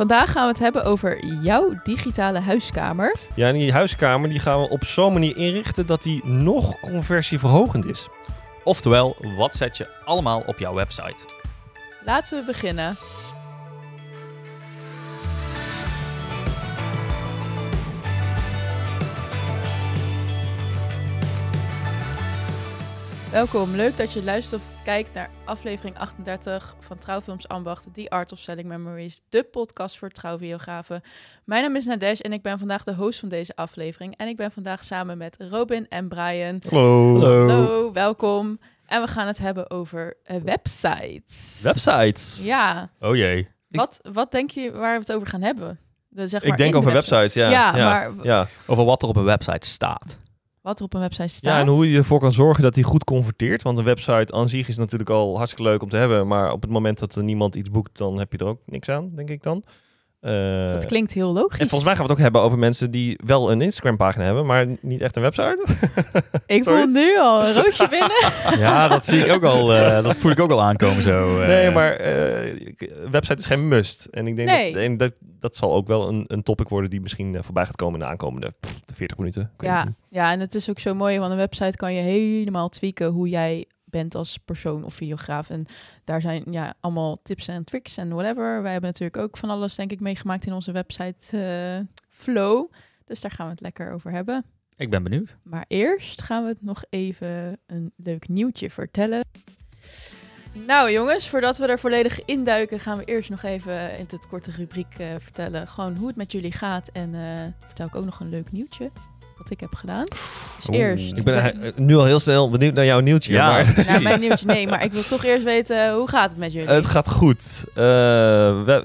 Vandaag gaan we het hebben over jouw digitale huiskamer. Ja, die huiskamer die gaan we op zo'n manier inrichten dat die nog conversieverhogend is. Oftewel, wat zet je allemaal op jouw website? Laten we beginnen. Welkom, leuk dat je luistert of kijkt naar aflevering 38 van Trouwfilms Ambacht, The Art of Selling Memories, de podcast voor trouwbiografen. Mijn naam is Nadesh en ik ben vandaag de host van deze aflevering. En ik ben vandaag samen met Robin en Brian. Hallo. Hallo, welkom. En we gaan het hebben over eh, websites. Websites? Ja. Oh jee. Wat, wat denk je waar we het over gaan hebben? zeg maar ik denk over websites, ja, ja, maar... Ja. Over wat er op een website staat. Wat er op een website staat. Ja, en hoe je ervoor kan zorgen dat die goed converteert. Want een website aan zich is natuurlijk al hartstikke leuk om te hebben. Maar op het moment dat er niemand iets boekt, dan heb je er ook niks aan, denk ik dan. Uh, dat klinkt heel logisch. En volgens mij gaan we het ook hebben over mensen die wel een Instagram-pagina hebben, maar niet echt een website. ik voel nu al een roosje binnen. ja, dat zie ik ook al. Eh, dat voel ik ook al aankomen zo. Eh. Nee, maar website is geen must. En ik denk dat, dat, zal ook wel een, een topic worden die misschien voorbij gaat komen in de aankomende 40 minuten. Ja, ja, en het is ook zo mooi, want een website kan je helemaal tweaken hoe jij bent als persoon of videograaf. En daar zijn ja, allemaal tips en tricks en whatever. Wij hebben natuurlijk ook van alles, denk ik, meegemaakt in onze website eh, Flow. Dus daar gaan we het lekker over hebben. Ik ben benieuwd. Maar eerst gaan we het nog even een leuk nieuwtje vertellen. Nou jongens, voordat we er volledig induiken, gaan we eerst nog even in het korte rubriek eh, vertellen. Gewoon hoe het met jullie gaat. En uh, vertel ik ook nog een leuk nieuwtje wat ik heb gedaan. Dus eerst. Ik ben nu al heel snel benieuwd naar jouw nieuwtje. Ja, maar. mijn nieuwtje, nee. Maar ik wil toch eerst weten, eh, hoe gaat het met jullie? Het gaat goed. Uh,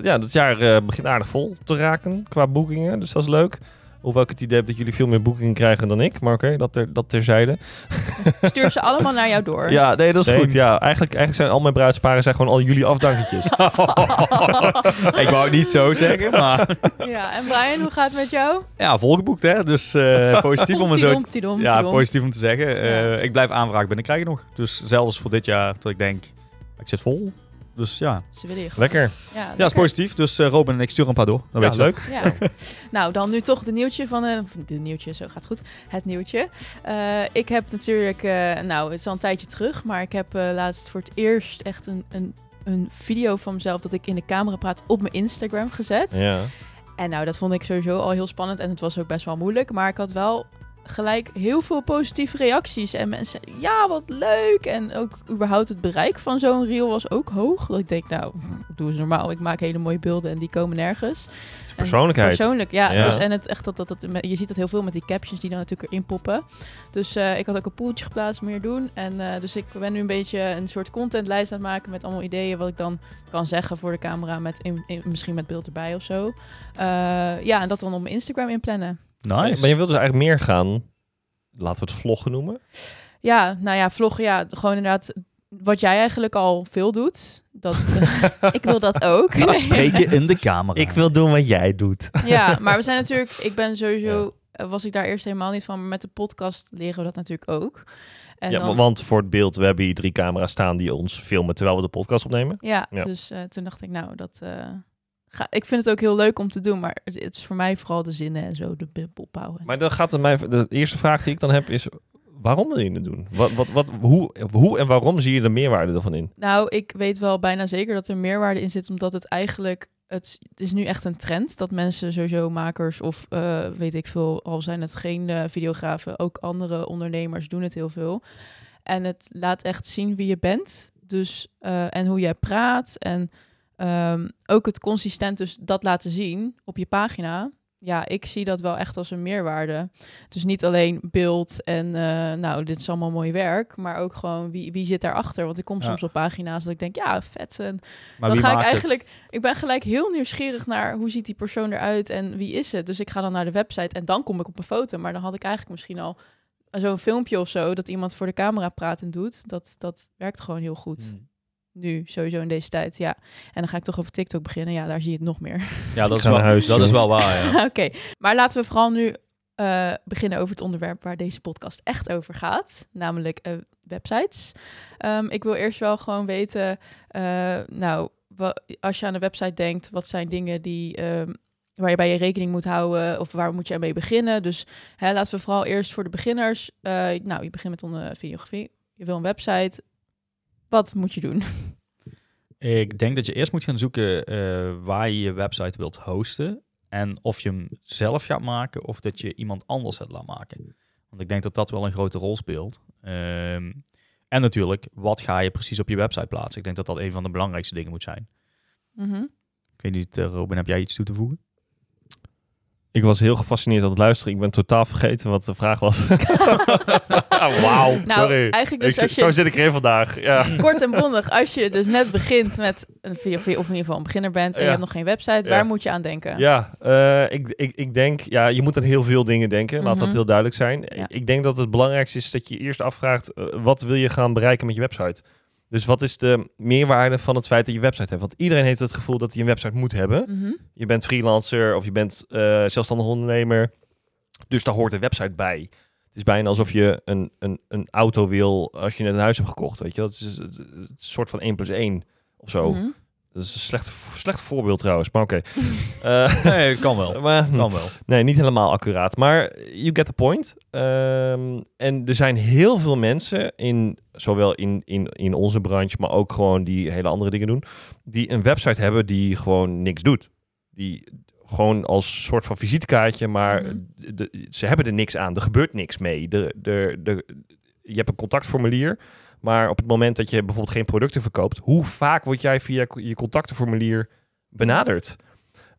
ja, dat jaar eh, begint aardig vol te raken qua boekingen. Dus dat is leuk of ik het idee heb dat jullie veel meer boekingen krijgen dan ik. Maar oké, dat, ter, dat terzijde. Stuur ze allemaal naar jou door. Ja, nee, dat is goed. Ja. Eigenlijk, eigenlijk zijn al mijn bruidsparen zijn gewoon al jullie afdanketjes. ik wou het niet zo zeggen, maar... ja, en Brian, hoe gaat het met jou? Ja, volgeboekt hè. Dus eh, positief om het zo... Ja, positief om te zeggen. Eh, ik blijf aanvraag binnenkrijgen nog. Dus zelfs voor dit jaar dat ik denk, ik zit vol. Dus ja. Ze willen je Lekker. Ja, ja, is positief. Dus uh, Robin en ik sturen een paar door. Dat ja, leuk. Ja. nou, dan nu toch de nieuwtje van... Uh, de nieuwtje, zo gaat goed. Het nieuwtje. Eh, ik heb natuurlijk... nou, het is al een tijdje terug. Maar ik heb laatst voor het eerst echt een, een, een video van mezelf... dat ik in de camera praat op mijn Instagram gezet. Ja. En nou, dat vond ik sowieso al heel spannend. En het was ook best wel moeilijk. Maar ik had wel gelijk heel veel positieve reacties. En mensen, ja, wat leuk. En ook überhaupt het bereik van zo'n reel was ook hoog. Dat ik denk, nou, doe eens normaal. Ik maak hele mooie beelden en die komen nergens. Persoonlijkheid. persoonlijk, ja. Dus, en het echt dat, dat, dat, je ziet dat heel veel met die captions die dan natuurlijk erin poppen. Dus eh, ik had ook een poeltje geplaatst, meer doen. En eh, dus ik ben nu een beetje een soort contentlijst aan het maken met allemaal ideeën wat ik dan kan zeggen voor de camera. Met misschien met beeld erbij of zo. Eh, ja, en dat dan op mijn Instagram inplannen. Nice. Maar je wilt dus eigenlijk meer gaan, laten we het vloggen noemen? Ja, nou ja, vloggen, ja, gewoon inderdaad wat jij eigenlijk al veel doet. Dat, ik wil dat ook. Nou, spreken in de camera. Ik wil doen wat jij doet. ja, maar we zijn natuurlijk, ik ben sowieso, eh, was ik daar eerst helemaal niet van, maar met de podcast leren we dat natuurlijk ook. En ja, want voor het beeld, we hebben hier drie camera's staan die ons filmen terwijl we de podcast opnemen. Ja, dus eh, toen dacht ik, nou, dat... Eh, ik vind het ook heel leuk om te doen, maar het, is voor mij vooral de zinnen en zo, de opbouwen. Maar dan gaat het mij, de eerste vraag die ik dan heb is, waarom wil je het doen? Wat, wat, wat, hoe, hoe en waarom zie je de meerwaarde ervan in? Nou, ik weet wel bijna zeker dat er meerwaarde in zit, omdat het eigenlijk het, is nu echt een trend dat mensen sowieso makers of eh, weet ik veel, al zijn het geen eh, videografen, ook andere ondernemers doen het heel veel. En het laat echt zien wie je bent. Dus eh, en hoe jij praat en Ehm, ook het consistent dus dat laten zien op je pagina. Ja, ik zie dat wel echt als een meerwaarde. Dus niet alleen beeld en eh, nou, dit is allemaal mooi werk, maar ook gewoon wie, wie zit daarachter? Want ik kom soms op pagina's dat ik denk, ja, vet. En maar dan ga ik eigenlijk, ik ben gelijk heel nieuwsgierig naar hoe ziet die persoon eruit en wie is het? Dus ik ga dan naar de website en dan kom ik op een foto. Maar dan had ik eigenlijk misschien al zo'n filmpje of zo dat iemand voor de camera praat en doet. Dat, dat werkt gewoon heel goed. Hmm nu, sowieso in deze tijd, ja. En dan ga ik toch over TikTok beginnen. Ja, daar zie je het nog meer. Ja, dat, is wel, huis, dat is wel waar, ja. Oké, maar laten we vooral nu eh, beginnen over het onderwerp waar deze podcast echt over gaat. Namelijk eh, websites. Ehm, ik wil eerst wel gewoon weten, uh, nou, als je aan de website denkt, wat zijn dingen die... Ehm, waar je bij je rekening moet houden of waar moet je aan mee beginnen. Dus hè, laten we vooral eerst voor de beginners. Uh, nou, je begint met een videografie. Je wil een website. Wat moet je doen? Ik denk dat je eerst moet gaan zoeken eh, waar je je website wilt hosten. En of je hem zelf gaat maken of dat je iemand anders het laat maken. Want ik denk dat dat wel een grote rol speelt. Ehm, en natuurlijk, wat ga je precies op je website plaatsen? Ik denk dat dat een van de belangrijkste dingen moet zijn. Mm -hmm. Ik weet niet, eh, Robin, heb jij iets toe te voegen? Ik was heel gefascineerd aan het luisteren. Ik ben totaal vergeten wat de vraag was. Ah, wauw, nou, sorry. Eigenlijk dus ik, zo zit ik hier vandaag. Ja. Kort en bondig, als je dus net begint met, een of in ieder geval een beginner bent en je hebt nog geen website, waar moet je aan denken? Ja, eh, ik, ik, ik denk, ja, je moet aan heel veel dingen denken, laat dat mhm. heel duidelijk zijn. Ik, denk dat het belangrijkste is dat je eerst afvraagt, eh, wat wil je gaan bereiken met je website? Dus wat is de meerwaarde van het feit dat je een website hebt? Want iedereen heeft het gevoel dat hij een website moet hebben. Mhm. Je bent freelancer of je bent eh, zelfstandig ondernemer. Dus daar hoort een website bij. Het is bijna alsof je een, een, een auto wil als je net een huis hebt gekocht. Weet je? Dat is een soort van 1 plus 1 of zo. Mhm. Dat is een slecht, slecht voorbeeld trouwens, maar oké. Eh, nee, kan wel. Maar, kan wel. Nee, niet helemaal accuraat. Maar you get the point. Ehm, en er zijn heel veel mensen, in, zowel in, in, in onze branche, maar ook gewoon die hele andere dingen doen, die een website hebben die gewoon niks doet. Die gewoon als soort van visitekaartje, maar mhm. ze hebben er niks aan. Er gebeurt niks mee. De, de, de, je hebt een contactformulier. Maar op het moment dat je bijvoorbeeld geen producten verkoopt, hoe vaak word jij via je contactenformulier benaderd?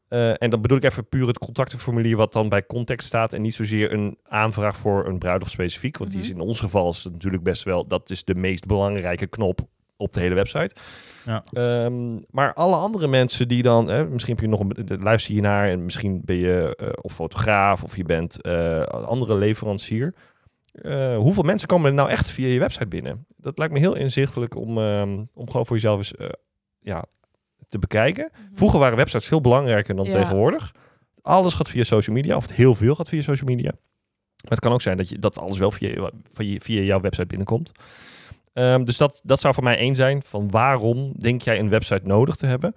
Eh, en dan bedoel ik even puur het contactenformulier wat dan bij context staat en niet zozeer een aanvraag voor een bruiloft specifiek. Want die is mhm. in ons geval is natuurlijk best wel, dat is de meest belangrijke knop op de hele website. Ja. Ehm, maar alle andere mensen die dan, misschien heb je nog een, luister je naar en misschien ben je eh, of fotograaf of je bent uh, andere leverancier. Eh, hoeveel mensen komen er nou echt via je website binnen? Dat lijkt me heel inzichtelijk om, ehm, om gewoon voor jezelf eens eh, ja, te bekijken. Mhm. Vroeger waren websites veel belangrijker dan tegenwoordig. Alles gaat via social media, of heel veel gaat via social media. Maar het kan ook zijn dat, je, dat alles wel via, via, via jouw website binnenkomt. Ehm, dus dat, dat zou voor mij één zijn van waarom denk jij een website nodig te hebben?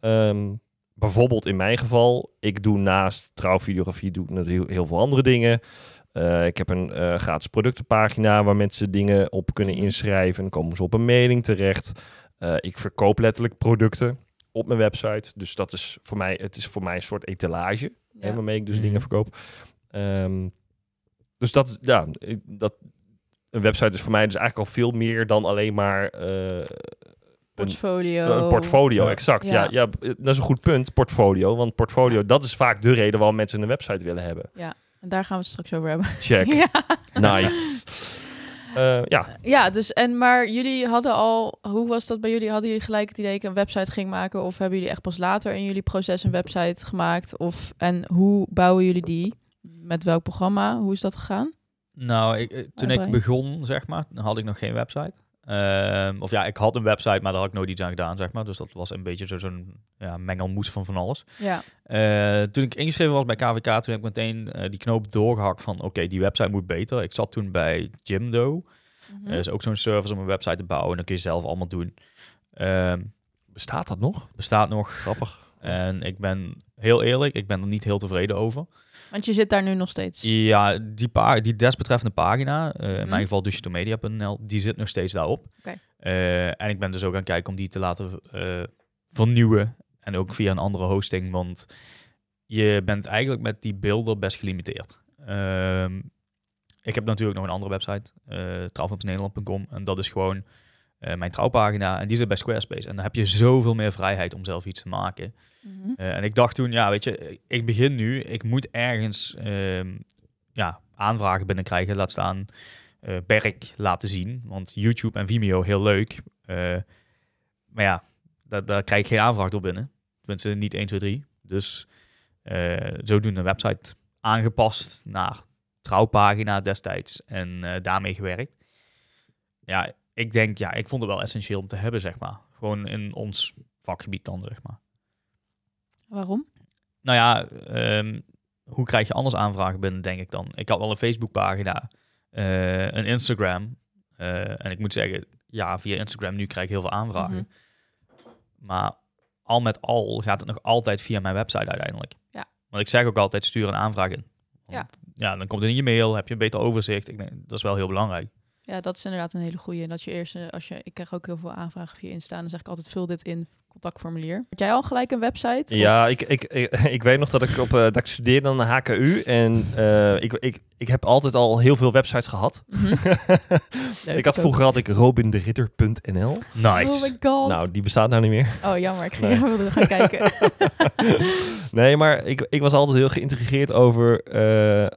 Ehm, bijvoorbeeld in mijn geval, ik doe naast trouwvideografie doe ik heel, heel veel andere dingen. Eh, ik heb een eh, gratis productenpagina waar mensen dingen op kunnen inschrijven. Dan komen ze op een mailing terecht. Eh, ik verkoop letterlijk producten op mijn website. Dus dat is voor mij, het is voor mij een soort etalage ja. waarmee ik dus mhm. dingen verkoop. Ehm, dus dat, ja, dat, een website is voor mij dus eigenlijk al veel meer dan alleen maar portfolio. Een, portfolio, exact. Ja. ja. dat is een goed punt, portfolio. Want portfolio, dat is vaak de reden waarom mensen een website willen hebben. Ja. En daar gaan we het straks over hebben. Check. ja. Nice. Eh, ja. Ja, dus en maar jullie hadden al, hoe was dat bij jullie? Hadden jullie gelijk het idee dat ik een website ging maken? Of hebben jullie echt pas later in jullie proces een website gemaakt? Of en hoe bouwen jullie die? Met welk programma? Hoe is dat gegaan? Nou, ik, eh, toen ik begon, zeg maar, had ik nog geen website. Ehm, of ja, ik had een website, maar daar had ik nooit iets aan gedaan, zeg maar. Dus dat was een beetje zo'n ja, mengelmoes van van alles. Ja. Eh, toen ik ingeschreven was bij KVK, toen heb ik meteen eh, die knoop doorgehakt van... oké, die website moet beter. Ik zat toen bij Jimdo. Mm is ook zo'n service om een website te bouwen. En dat kun je zelf allemaal doen. Ehm, bestaat dat nog? Bestaat nog. Grappig. En ik ben heel eerlijk, ik ben er niet heel tevreden over. Want je zit daar nu nog steeds. Ja, die, die desbetreffende pagina, eh, in mhm. mijn geval digitomedia.nl, die zit nog steeds daarop. Okay. Eh, en ik ben dus ook aan het kijken om die te laten eh, vernieuwen. En ook via een andere hosting, want je bent eigenlijk met die beelden best gelimiteerd. Ehm, ik heb natuurlijk nog een andere website, uh, En dat is gewoon eh, mijn trouwpagina. En die zit bij Squarespace. En dan heb je zoveel meer vrijheid om zelf iets te maken. Mhm. Eh, en ik dacht toen, ja, weet je, ik begin nu. Ik moet ergens ehm, ja, aanvragen binnenkrijgen. Laat staan uh, werk laten zien. Want YouTube en Vimeo, heel leuk. maar ja, daar, daar, krijg ik geen aanvraag door binnen. Tenminste, niet 1, 2, 3. Dus zodoende een website aangepast naar trouwpagina destijds. En daarmee gewerkt. Ja, ik denk, ja, ik vond het wel essentieel om te hebben, zeg maar. Gewoon in ons vakgebied dan, zeg maar. Waarom? Nou ja, ehm, hoe krijg je anders aanvragen binnen, denk ik dan? Ik had wel een Facebookpagina, uh, een Instagram. Eh, en ik moet zeggen, ja, via Instagram nu krijg ik heel veel aanvragen. Mhm. Maar al met al gaat het nog altijd via mijn website uiteindelijk. Ja. Want ik zeg ook altijd, stuur een aanvraag in. Want, ja. ja, dan komt het in je mail, heb je een beter overzicht. Ik denk, dat is wel heel belangrijk. Ja, dat is inderdaad een hele goeie. Dat je eerst, eh, als je, ik krijg ook heel veel aanvragen via Insta, dan zeg ik altijd vul dit in contactformulier. Had jij al gelijk een website? Ja, ik, ik, ik, weet nog dat ik op eh, dat ik studeerde aan de HKU en eh, ik, ik, ik heb altijd al heel veel websites gehad. Mhm. ik had vroeger had ik robinderitter.nl. Nice. Oh my god. Nou, die bestaat nou niet meer. Oh jammer, ik ging nee. gaan kijken. nee, maar ik, ik was altijd heel geïntrigeerd over,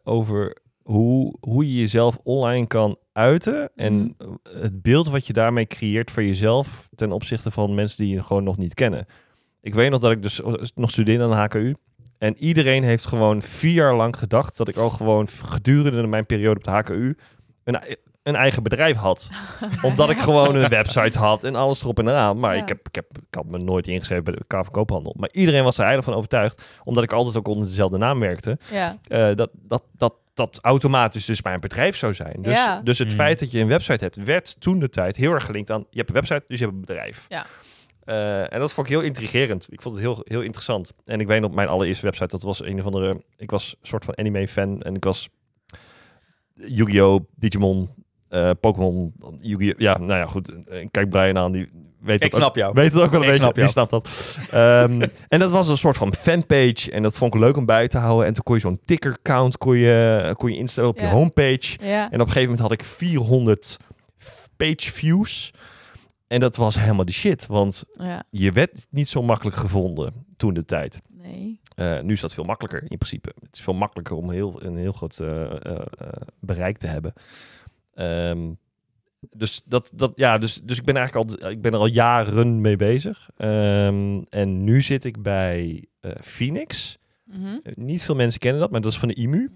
over hoe, hoe je jezelf online kan uiten en mhm. het beeld wat je daarmee creëert van jezelf ten opzichte van mensen die je gewoon nog niet kennen. Ik weet nog dat ik dus eh, nog studeerde aan de HKU. En iedereen heeft gewoon vier jaar lang gedacht dat ik al gewoon gedurende mijn periode op de HKU een, een eigen bedrijf had. Omdat ik gewoon een website had en alles erop en eraan. Maar ik, heb, ik, heb, ik had me nooit ingeschreven bij de KV Koophandel. Maar iedereen was er eigenlijk van overtuigd, omdat ik altijd ook onder dezelfde naam werkte, ja. Eh, dat, dat, dat dat automatisch dus mijn een bedrijf zou zijn. Dus, ja. dus het hmm. feit dat je een website hebt, werd toen de tijd heel erg gelinkt aan... je hebt een website, dus je hebt een bedrijf. Ja. Eh, en dat vond ik heel intrigerend. Ik vond het heel, heel interessant. En ik weet op mijn allereerste website, dat was een of andere... Ik was een soort van anime-fan en ik was Yu-Gi-Oh!, Digimon, eh, Pokémon, Yu-Gi-Oh! Ja, nou ja, goed. Eh, kijk Brian aan, die weet ik snap jou. Weet het ook wel een ik beetje. Snap dat. Ehm, en dat was een soort van fanpage. En dat vond ik leuk om bij te houden. En toen kon je zo'n ticker count kon je, kon je instellen op je homepage. Ja. En op een gegeven moment had ik 400 page views. En dat was helemaal de shit. Want je werd niet zo makkelijk gevonden toen de tijd. Nee. Eh, nu is dat veel makkelijker in principe. Het is veel makkelijker om heel, een heel groot eh, eh, bereik te hebben. Ehm, dus, dat, dat, ja, dus, dus ik ben eigenlijk al, ik ben er al jaren mee bezig. Ehm, en nu zit ik bij eh, Phoenix. Mhm. Eh, niet veel mensen kennen dat, maar dat is van de IMU.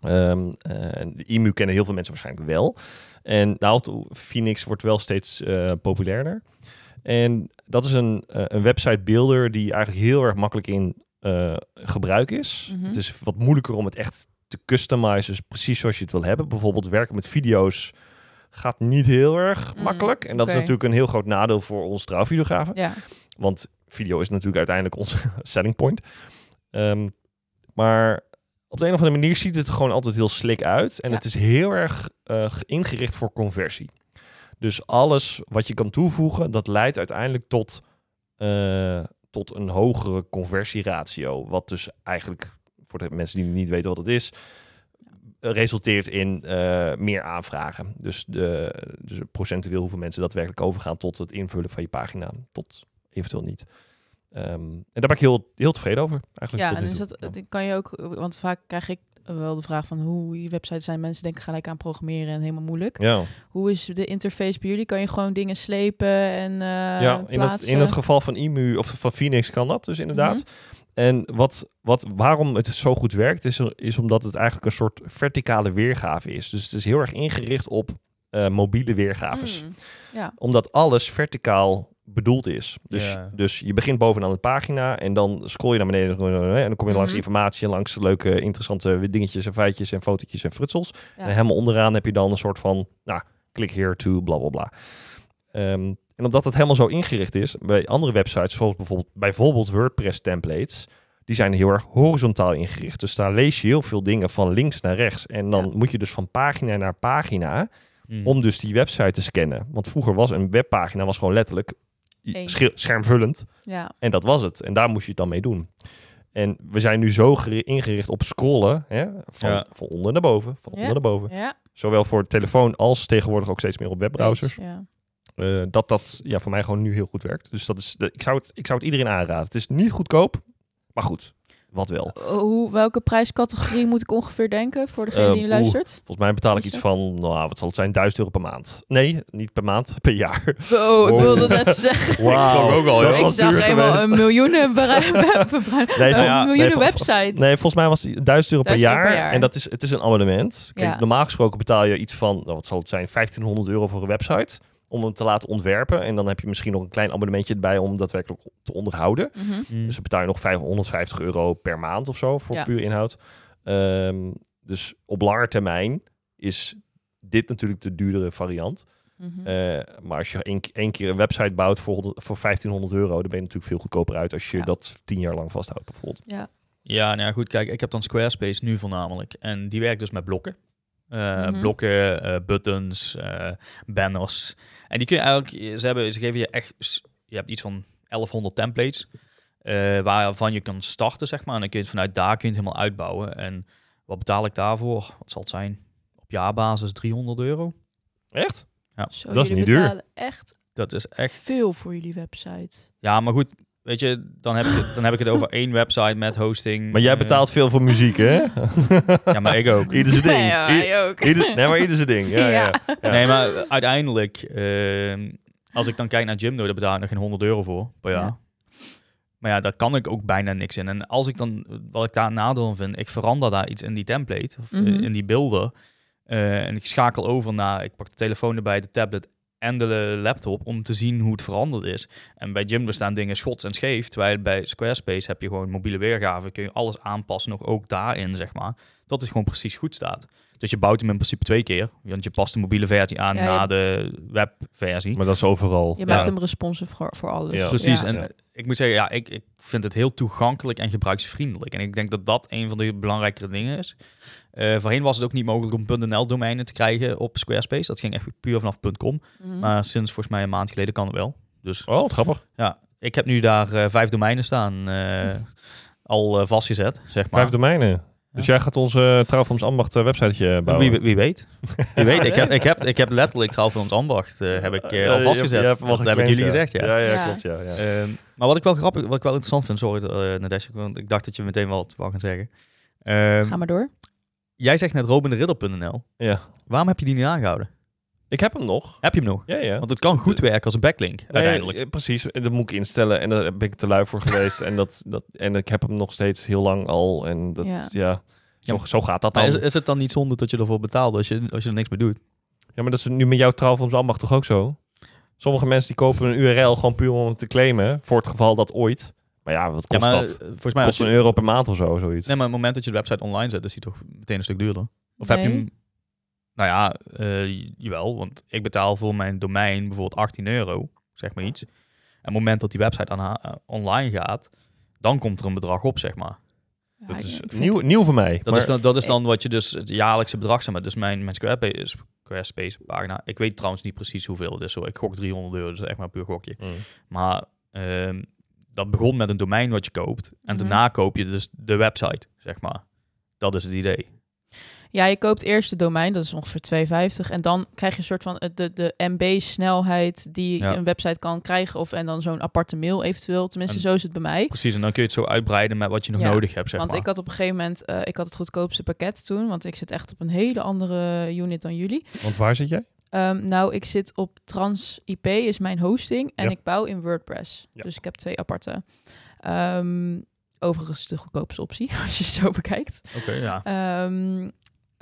Ehm, eh, de IMU kennen heel veel mensen waarschijnlijk wel. En nou, Phoenix wordt wel steeds populairder. En dat is een, een website builder die eigenlijk heel erg makkelijk in gebruik is. Mhm. Het is wat moeilijker om het echt te customizen, dus precies zoals je het wil hebben. Bijvoorbeeld werken met video's gaat niet heel erg mm. makkelijk. En dat is natuurlijk een heel groot nadeel voor ons trouwvideografen. Want video is natuurlijk uiteindelijk onze selling point. Ehm, maar op de een of andere manier ziet het gewoon altijd heel slik uit. En het is heel erg eh, ingericht voor conversie. Dus alles wat je kan toevoegen, dat leidt uiteindelijk tot, eh, tot een hogere conversieratio. Wat dus eigenlijk, voor de mensen die niet weten wat het is, resulteert in eh, meer aanvragen. Dus, de, dus procentueel hoeveel mensen daadwerkelijk overgaan tot het invullen van je pagina, tot eventueel niet. Ehm, en daar ben ik heel, heel tevreden over. Eigenlijk ja, en is dat, kan je ook, want vaak krijg ik wel de vraag van hoe je website zijn. Mensen denken gelijk aan programmeren en helemaal moeilijk. Ja. Hoe is de interface bij jullie? Kan je gewoon dingen slepen en uh, ja, in Het, in het geval van IMU of van Phoenix kan dat dus inderdaad. Mhm. En wat, wat, waarom het zo goed werkt, is, is omdat het eigenlijk een soort verticale weergave is. Dus het is heel erg ingericht op eh, mobiele weergaves. Hmm, ja. Omdat alles verticaal bedoeld is. Dus, dus je begint bovenaan de pagina en dan scroll je naar beneden en dan kom je langs mhm. informatie en langs leuke interessante dingetjes en feitjes en fotootjes en frutsels. En helemaal onderaan heb je dan een soort van, nou, klik here to, bla bla bla. Ehm, en omdat dat helemaal zo ingericht is, bij andere websites, zoals bijvoorbeeld, bijvoorbeeld WordPress templates, die zijn heel erg horizontaal ingericht. Dus daar lees je heel veel dingen van links naar rechts. En dan moet je dus van pagina naar pagina hmm. om dus die website te scannen. Want vroeger was een webpagina was gewoon letterlijk schermvullend. Ja. En dat was het. En daar moest je het dan mee doen. En we zijn nu zo ingericht op scrollen, hè? Van, van onder naar boven, van onder naar boven. Zowel voor telefoon als tegenwoordig ook steeds meer op webbrowsers. Ja. Eh, dat dat ja, voor mij gewoon nu heel goed werkt. Dus dat is, ik, zou het, ik zou het iedereen aanraden. Het is niet goedkoop, maar goed. Wat wel. Eh, hoe, welke prijscategorie moet ik ongeveer denken voor degene die eh, luistert? volgens mij betaal ik iets van, nou, wat zal het zijn, 1000 euro per maand. Nee, niet per maand, per jaar. Wow, oh, ik wilde net zeggen. Wow. Ik, ook al, ik zag helemaal een miljoenen nee, ja, miljoenen nee, website. Nee, volgens mij was het 1000 euro, per jaar, En dat is, het is een abonnement. Kijk, Normaal gesproken betaal je iets van, nou, wat zal het zijn, 1500 euro voor een website om hem te laten ontwerpen. En dan heb je misschien nog een klein abonnementje erbij om daadwerkelijk te onderhouden. Mhm. Mhm. Dus dan betaal je nog 550 euro per maand of zo voor puur inhoud. Ehm, dus op lange termijn is dit natuurlijk de duurdere variant. Mhm. Eh, maar als je één keer een website bouwt voor, voor 1500 euro, dan ben je natuurlijk veel goedkoper uit als je dat tien jaar lang vasthoudt bijvoorbeeld. Ja. Ja, nou ja, goed, kijk, ik heb dan Squarespace nu voornamelijk. En die werkt dus met blokken. Eh, mhm. Blokken, eh, buttons, eh, banners. En die kun je eigenlijk, ze, hebben, ze geven je echt, je hebt iets van 1100 templates waarvan je kan starten, zeg maar. En dan kun je het vanuit daar kun je het helemaal uitbouwen. En wat betaal ik daarvoor? Wat zal het zijn? Op jaarbasis 300 euro. Echt? Ja. dat is niet duur. Echt? Dat is echt veel voor jullie website. Ja, maar goed, Weet je, dan heb, ik het, dan heb ik het over één website met hosting. Maar jij betaalt veel voor muziek, hè? ja, maar ik ook. Ieder zijn ding. Ja, ja ook. nee, maar ieder zijn ding. Ja, Nee, maar uiteindelijk, ehm, als ik dan kijk naar Jimdo, nou, daar betaal ik nog geen 100 euro voor Maar ja, Maar ja, daar kan ik ook bijna niks in. En als ik dan, wat ik daar een nadeel vind, ik verander daar iets in die template, of eh, mhm. in die beelden. Eh, en ik schakel over naar, ik pak de telefoon erbij, de tablet en de laptop om te zien hoe het veranderd is. En bij Jim bestaan dingen schots en scheef, terwijl bij Squarespace heb je gewoon mobiele weergave, kun je alles aanpassen, nog ook daarin, zeg maar, dat het gewoon precies goed staat. Dus je bouwt hem in principe twee keer. Want je past de mobiele versie aan na de webversie. Maar dat is overal. Je maakt hem responsive voor, voor alles. Precies. En ik moet zeggen, ja, ik, ik vind het heel toegankelijk en gebruiksvriendelijk. En ik denk dat dat een van de belangrijkere dingen is. Eh, voorheen was het ook niet mogelijk om .nl-domeinen te krijgen op Squarespace. Dat ging echt puur vanaf .com. Mhm. Maar sinds volgens mij een maand geleden kan het wel. Dus, oh, grappig. Ja, ik heb nu daar eh, vijf domeinen staan. Eh, al vastgezet, zeg maar. Vijf domeinen? Dus jij gaat onze Trouwfilms Ambacht eh, websiteje bouwen? Wie, wie weet. Wie weet. Ik heb, ik heb, ik heb letterlijk Trouwfilms Ambacht eh, heb ik, eh, al vastgezet. Je heb ik jullie gezegd, ja. Ja, klopt. Ja, ehm, maar wat ik wel grappig, wat ik wel interessant vind, sorry uh, Nadesh, want ik dacht dat je meteen wat wou gaan zeggen. Um, Ga maar door. Jij zegt net robinderidder.nl. Ja. Waarom heb je die niet aangehouden? Ik heb hem nog. Heb je hem nog? Ja, ja. Want het kan goed werken als een backlink, uiteindelijk. Eh, precies, dat moet ik instellen en daar ben ik te lui voor geweest. en, dat, dat, en ik heb hem nog steeds heel lang al. En dat, ja. ja zo, gaat dat dan. Is, het dan niet zonde dat je ervoor betaalt als je, als je er niks mee doet? Ja, maar dat is nu met jouw allemaal toch ook zo? Sommige mensen die kopen een URL gewoon puur om het te claimen. Voor het geval dat ooit. Maar ja, wat kost dat? Eh, volgens mij kost een euro per maand of zo, zoiets. Nee, maar op het moment dat je de website online zet, is die toch meteen een stuk duurder? Of heb je hem... Nou ja, eh, jawel, want ik betaal voor mijn domein bijvoorbeeld 18 euro, zeg maar iets. En op het moment dat die website eh, online gaat, dan komt er een bedrag op, zeg maar. dat is nieuw, nieuw voor mij. Dat, is dan, dat is dan wat je dus het jaarlijkse bedrag, zeg maar. Dus mijn, mijn Squarespace, pagina, ik weet trouwens niet precies hoeveel het is. Ik gok 300 euro, dus echt maar puur gokje. Mm. Maar ehm, dat begon met een domein wat je koopt. En mhm. daarna koop je dus de website, zeg maar. Dat is het idee. Ja, je koopt eerst het domein, dat is ongeveer 2,50. En dan krijg je een soort van eh, de, de MB-snelheid die een website kan krijgen. Of en dan zo'n aparte mail eventueel. Tenminste, zo is het bij mij. Precies, en dan kun je het zo uitbreiden met wat je nog nodig hebt. Zeg want ik had op een gegeven moment, eh, ik had het goedkoopste pakket toen. Want ik zit echt op een hele andere unit dan jullie. Want waar zit jij? Ehm, nou, ik zit op TransIP, is mijn hosting. En ik bouw in WordPress. Dus ik heb twee aparte. Ehm, overigens de goedkoopste optie, als je het zo bekijkt. Oké, ja. Ehm,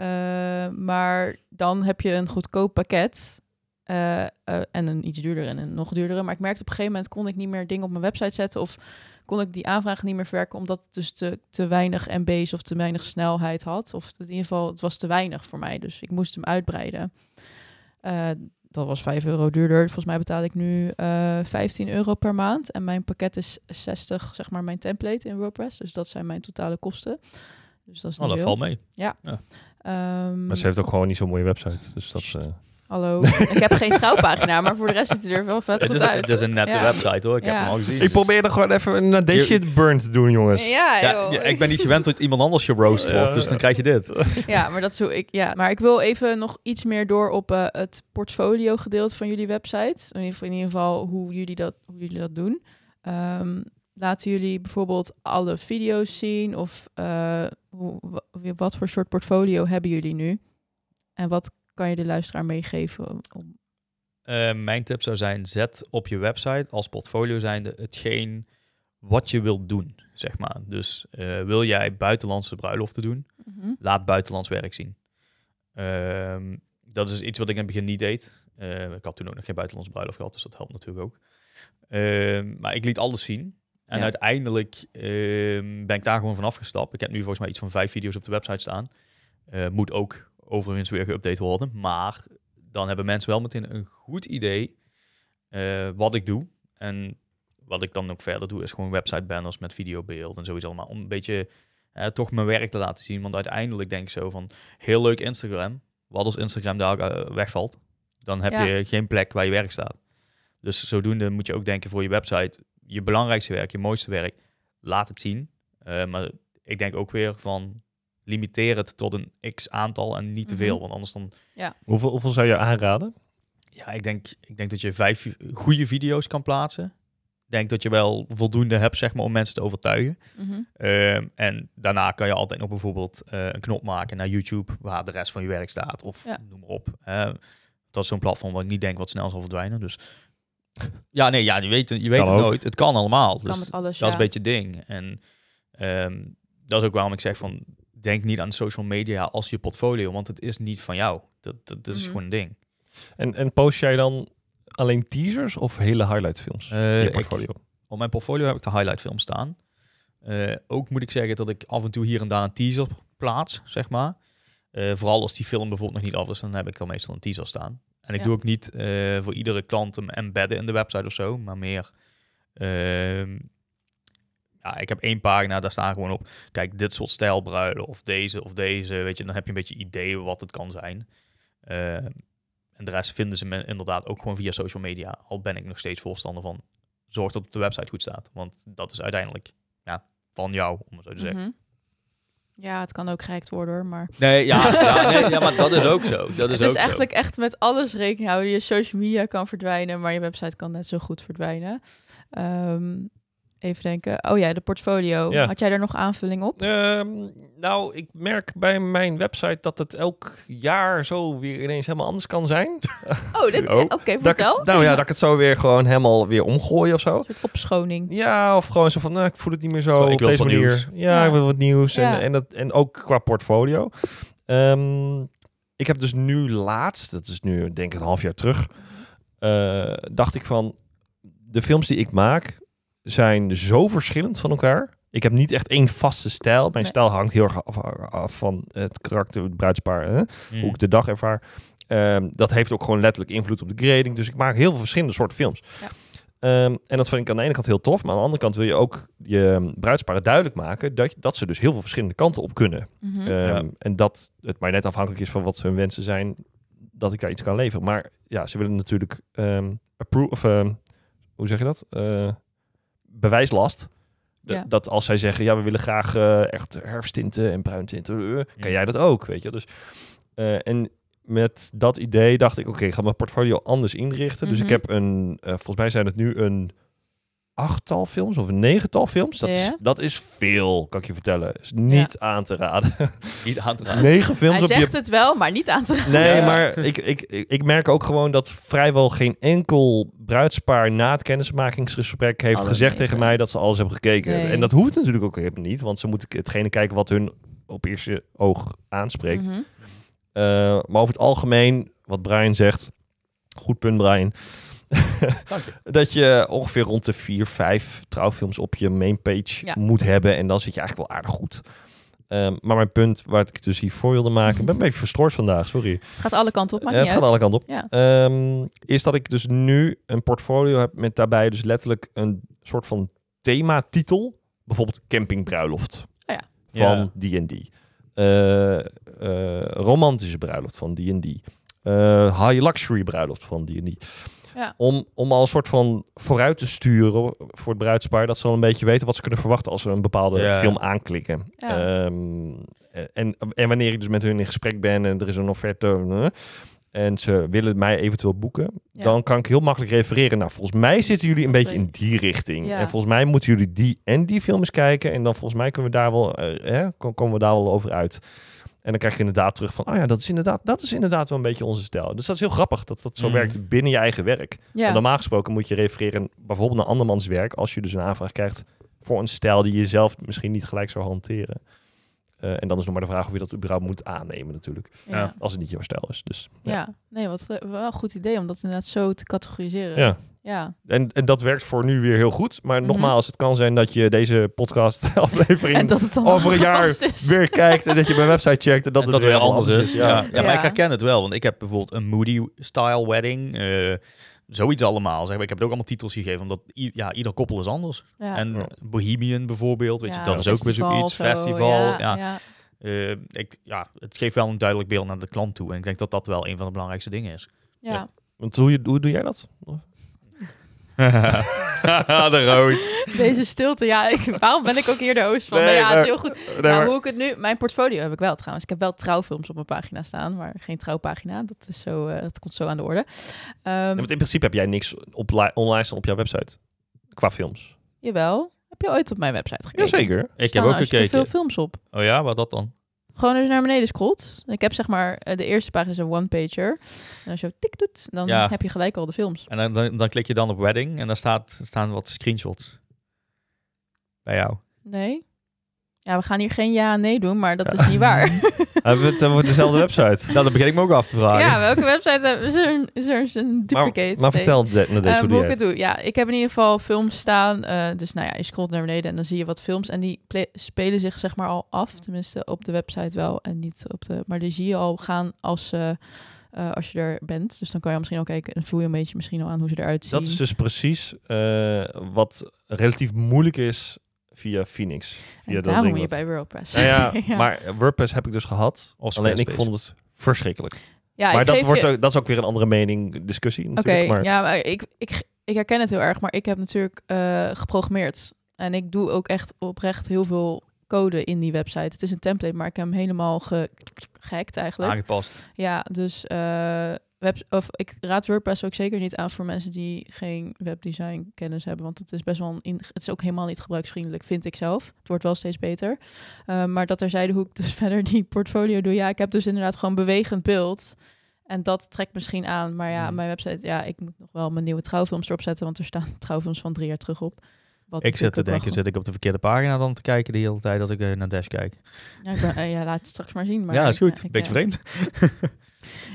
eh, maar dan heb je een goedkoop pakket. Eh, eh, en een iets duurder en nog duurdere. Maar ik merkte op een gegeven moment kon ik niet meer dingen op mijn website zetten. Of kon ik die aanvragen niet meer verwerken. Omdat het dus te, te weinig MB's of te weinig snelheid had. Of in ieder geval, het was te weinig voor mij. Dus ik moest hem uitbreiden. dat was 5 euro duurder. Volgens mij betaal ik nu 15 euro per maand. En mijn pakket is 60, zeg maar, mijn template in WordPress. Dus dat zijn mijn totale kosten. Dus dat is oh, dat valt mee. ja. ja. Ehm, maar ze heeft ook gewoon niet zo'n mooie website. Dus dat, eh. Hallo, ik heb geen trouwpagina, maar voor de rest ziet het er wel vet goed uit. Het is een nette website hoor, ik heb hem al gezien. Ik probeer er gewoon even een deze shit burn te doen, jongens. Ja, ja, ik ben niet gewend dat iemand anders je wordt, dus dan krijg je dit. Ja, maar dat zo ik. Ja, maar ik wil even nog iets meer door op eh, het portfolio gedeelte van jullie website. In ieder geval, in ieder geval hoe, jullie dat, hoe jullie dat doen. Ehm, laten jullie bijvoorbeeld alle video's zien? Of eh, hoe, wat voor soort portfolio hebben jullie nu? En wat kan je de luisteraar meegeven? Om... Eh, mijn tip zou zijn, zet op je website als portfolio zijnde hetgeen wat je wilt doen, zeg maar. Dus eh, wil jij buitenlandse bruiloften doen, mhm. laat buitenlands werk zien. Ehm, dat is iets wat ik in het begin niet deed. ik had toen ook nog geen buitenlands bruiloft gehad, dus dat helpt natuurlijk ook. Ehm, maar ik liet alles zien. En uiteindelijk ehm, ben ik daar gewoon van afgestapt. Ik heb nu volgens mij iets van vijf video's op de website staan. Eh, moet ook overigens weer geüpdate worden. Maar dan hebben mensen wel meteen een goed idee eh, wat ik doe. En wat ik dan ook verder doe, is gewoon website banners met videobeeld en zoiets allemaal. Om een beetje eh, toch mijn werk te laten zien. Want uiteindelijk denk ik zo van, heel leuk Instagram. Wat als Instagram daar wegvalt? Dan heb je geen plek waar je werk staat. Dus zodoende moet je ook denken voor je website je belangrijkste werk, je mooiste werk, laat het zien. Eh, maar ik denk ook weer van limiteer het tot een x aantal en niet te veel. Mhm. Want anders dan. Ja. Hoeveel, hoeveel zou je aanraden? Ja, ik denk, ik denk dat je vijf goede video's kan plaatsen. Ik denk dat je wel voldoende hebt zeg maar, om mensen te overtuigen. Mhm. Ehm, en daarna kan je altijd nog bijvoorbeeld eh, een knop maken naar YouTube waar de rest van je werk staat. Of ja. noem maar op. Eh, dat is zo'n platform waar ik niet denk wat snel zal verdwijnen. Dus ja, nee, ja, je weet, je weet het nooit. Het kan allemaal. dus dat is een beetje ding. En ehm, dat is ook waarom ik zeg van, denk niet aan social media als je portfolio, want het is niet van jou. Dat, dat, dat is mhm. gewoon een ding. En, en post jij dan alleen teasers of hele highlightfilms uh, in je eh, portfolio? op mijn portfolio heb ik de highlightfilms staan. Eh, ook moet ik zeggen dat ik af en toe hier en daar een teaser plaats, zeg maar. Eh, vooral als die film bijvoorbeeld nog niet af is, dan heb ik dan meestal een teaser staan. En ik doe ook niet eh, voor iedere klant hem embedden in de website of zo, maar meer. Ehm, ja, ik heb één pagina, daar staan gewoon op. Kijk, dit soort stijlbruilen of deze of deze. Weet je, dan heb je een beetje idee wat het kan zijn. Ehm, en de rest vinden ze me inderdaad ook gewoon via social media. Al ben ik nog steeds voorstander van zorg dat de website goed staat. Want dat is uiteindelijk ja, van jou, om het zo te zeggen. Mhm. Ja, het kan ook gehackt worden, hoor, maar... Nee, ja, ja, nee, ja, maar dat is ook zo. Dat is het is eigenlijk echt met alles rekening houden. Je social media kan verdwijnen, maar je website kan net zo goed verdwijnen. Um, Even denken. Oh ja, de portfolio. Had jij daar nog aanvulling op? Ehm, nou, ik merk bij mijn website dat het elk jaar zo weer ineens helemaal anders kan zijn. Oh, oh dat oké, vertel. nou ja, dat ik het zo weer gewoon helemaal weer omgooien of zo. Een soort opschoning. Ja, of gewoon zo van, nou, ik voel het niet meer zo, op deze manier. Ja, ik wil wat nieuws. En, en, dat, en ook qua portfolio. Ehm, ik heb dus nu laatst, dat is nu denk ik een half jaar terug, eh, dacht ik van, de films die ik maak, zijn zo verschillend van elkaar. Ik heb niet echt één vaste stijl. Mijn stijl hangt heel erg af, af van het karakter, het bruidspaar, hè? Mm. hoe ik de dag ervaar. Ehm, dat heeft ook gewoon letterlijk invloed op de grading. Dus ik maak heel veel verschillende soorten films. Ja. Ehm, en dat vind ik aan de ene kant heel tof. Maar aan de andere kant wil je ook je bruidsparen duidelijk maken dat, dat ze dus heel veel verschillende kanten op kunnen. Mhm. Ehm, en dat het maar net afhankelijk is van wat hun wensen zijn, dat ik daar iets kan leveren. Maar ja, ze willen natuurlijk approve. Of, hoe zeg je dat? Uh, bewijslast. Dat als zij zeggen, ja, we willen graag uh, echt herfsttinten en bruintinten, uh, kan jij dat ook, weet je? Dus, en met dat idee dacht ik, oké, ga mijn portfolio anders inrichten. Dus ik mhm. heb een, volgens mij zijn het nu een achttal films of negental films. Dat, is, dat is veel, kan ik je vertellen. Is niet aan te raden. Niet aan te raden. Negen films Hij zegt het wel, maar niet aan te raden. Nee, maar ik, ik, ik merk ook gewoon dat vrijwel geen enkel bruidspaar na het kennismakingsgesprek heeft gezegd tegen mij dat ze alles hebben gekeken. En dat hoeft natuurlijk ook helemaal niet, want ze moeten hetgene kijken wat hun op eerste oog aanspreekt. Mhm. Eh, maar over het algemeen, wat Brian zegt, goed punt Brian dat je ongeveer rond de vier, vijf trouwfilms op je mainpage moet hebben. En dan zit je eigenlijk wel aardig goed. Ehm, maar mijn punt waar ik dus hiervoor wilde maken, ik ben een beetje verstoord vandaag, sorry. Gaat alle kanten op, maar Ja, eh, Het gaat alle kanten op. Ehm, is dat ik dus nu een portfolio heb met daarbij dus letterlijk een soort van thematitel. Bijvoorbeeld campingbruiloft oh ja. van D&D. Uh, eh, eh, romantische bruiloft van D&D, en high luxury bruiloft van D&D. Ja. Om, om al een soort van vooruit te sturen voor het bruidspaar. Dat ze al een beetje weten wat ze kunnen verwachten als ze een bepaalde film aanklikken. Ehm, en, en wanneer ik dus met hun in gesprek ben en er is een offerte en ze willen mij eventueel boeken, dan kan ik heel makkelijk refereren. Nou, volgens mij zitten jullie een beetje in die richting. En volgens mij moeten jullie die en die films kijken. En dan volgens mij kunnen we daar wel, eh, komen we daar wel over uit. En dan krijg je inderdaad terug van, oh ja, dat is inderdaad, dat is inderdaad wel een beetje onze stijl. Dus dat is heel grappig dat dat zo mm. werkt binnen je eigen werk. Ja. Want normaal gesproken moet je refereren bijvoorbeeld naar andermans werk, als je dus een aanvraag krijgt voor een stijl die je zelf misschien niet gelijk zou hanteren. Eh, en dan is nog maar de vraag of je dat überhaupt moet aannemen natuurlijk. Ja. Als het niet jouw stijl is. Dus, ja. nee, wat wel een goed idee om dat inderdaad zo te categoriseren. Ja. Ja. En, en dat werkt voor nu weer heel goed. Maar mhm. nogmaals, het kan zijn dat je deze podcast-aflevering over een jaar weer kijkt. En dat je mijn website checkt en dat en het weer anders is. Ja. Ja. maar ik herken het wel. Want ik heb bijvoorbeeld een Moody-style wedding. Eh, zoiets allemaal. Zeg maar. Ik heb het ook allemaal titels gegeven, omdat ja, ieder koppel is anders. En Bohemian bijvoorbeeld, weet je, dat is ook weer zoiets. Festival, ja. Eh, ik, ja, het geeft wel een duidelijk beeld naar de klant toe. En ik denk dat dat wel een van de belangrijkste dingen is. Ja. Want hoe, hoe doe jij dat? de roos. Deze stilte, ja. waarom ben ik ook hier de roos van? Nee, ja, het is heel goed. maar... hoe ik het nu... Mijn portfolio heb ik wel trouwens. Ik heb wel trouwfilms op mijn pagina staan, maar geen trouwpagina. Dat, is zo, eh, dat komt zo aan de orde. ja, ehm, want in principe heb jij niks op online staan op jouw website. Qua films. Jawel. Heb je ooit op mijn website gekeken? Jazeker. Ik heb ook gekeken. Er veel films op. Oh ja, wat dat dan? gewoon eens naar beneden scrolt. Ik heb zeg maar, eh, de eerste pagina is een one-pager. En als je tik doet, dan heb je gelijk al de films. En dan, dan, dan klik je dan op wedding en dan staat, staan wat screenshots. Bij jou. Nee. Ja, we gaan hier geen ja en nee doen, maar dat is niet waar. Hebben we het eh, dezelfde website? Nou, dat begin ik me ook af te vragen. Ja, welke website hebben ze een duplicate? Maar, maar vertel dit, deze uh, hoe ik het doe. Ja, ik heb in ieder geval films staan. Eh, dus nou ja, je scrolt naar beneden en dan zie je wat films. En die spelen zich zeg maar al af. Tenminste, op de website wel en niet op de... Maar die zie je al gaan als... Uh, als je er bent. Dus dan kan je misschien al kijken en voel je een beetje misschien al aan hoe ze eruit zien. Dat is dus precies wat relatief moeilijk is via Phoenix. Via daarom je bij WordPress. Nou ja, Maar WordPress heb ik dus gehad. Alleen ik vond het verschrikkelijk. Ja, maar dat, wordt dat is ook weer een andere mening, discussie natuurlijk. Ja, maar ik, ik, ik herken het heel erg, maar ik heb natuurlijk eh, geprogrammeerd. En ik doe ook echt oprecht heel veel code in die website. Het is een template, maar ik heb hem helemaal ge gehackt eigenlijk. Aangepast. Ja, dus eh, Web, of ik raad WordPress ook zeker niet aan voor mensen die geen webdesign kennis hebben. Want het is best wel in, het is ook helemaal niet gebruiksvriendelijk, vind ik zelf. Het wordt wel steeds beter. Ehm, maar dat terzijde hoe ik dus verder die portfolio doe. Ja, ik heb dus inderdaad gewoon bewegend beeld. En dat trekt misschien aan. Maar ja, hmm. mijn website, ja, ik moet nog wel mijn nieuwe trouwfilms erop zetten. Want er staan trouwfilms van drie jaar terug op. Wat ik zit te denken, zit ik op de verkeerde pagina dan te kijken de hele tijd als ik eh, naar Dash kijk. Ja, eh, ja laat het straks maar zien. Maar ja, is goed. Beetje eh, vreemd.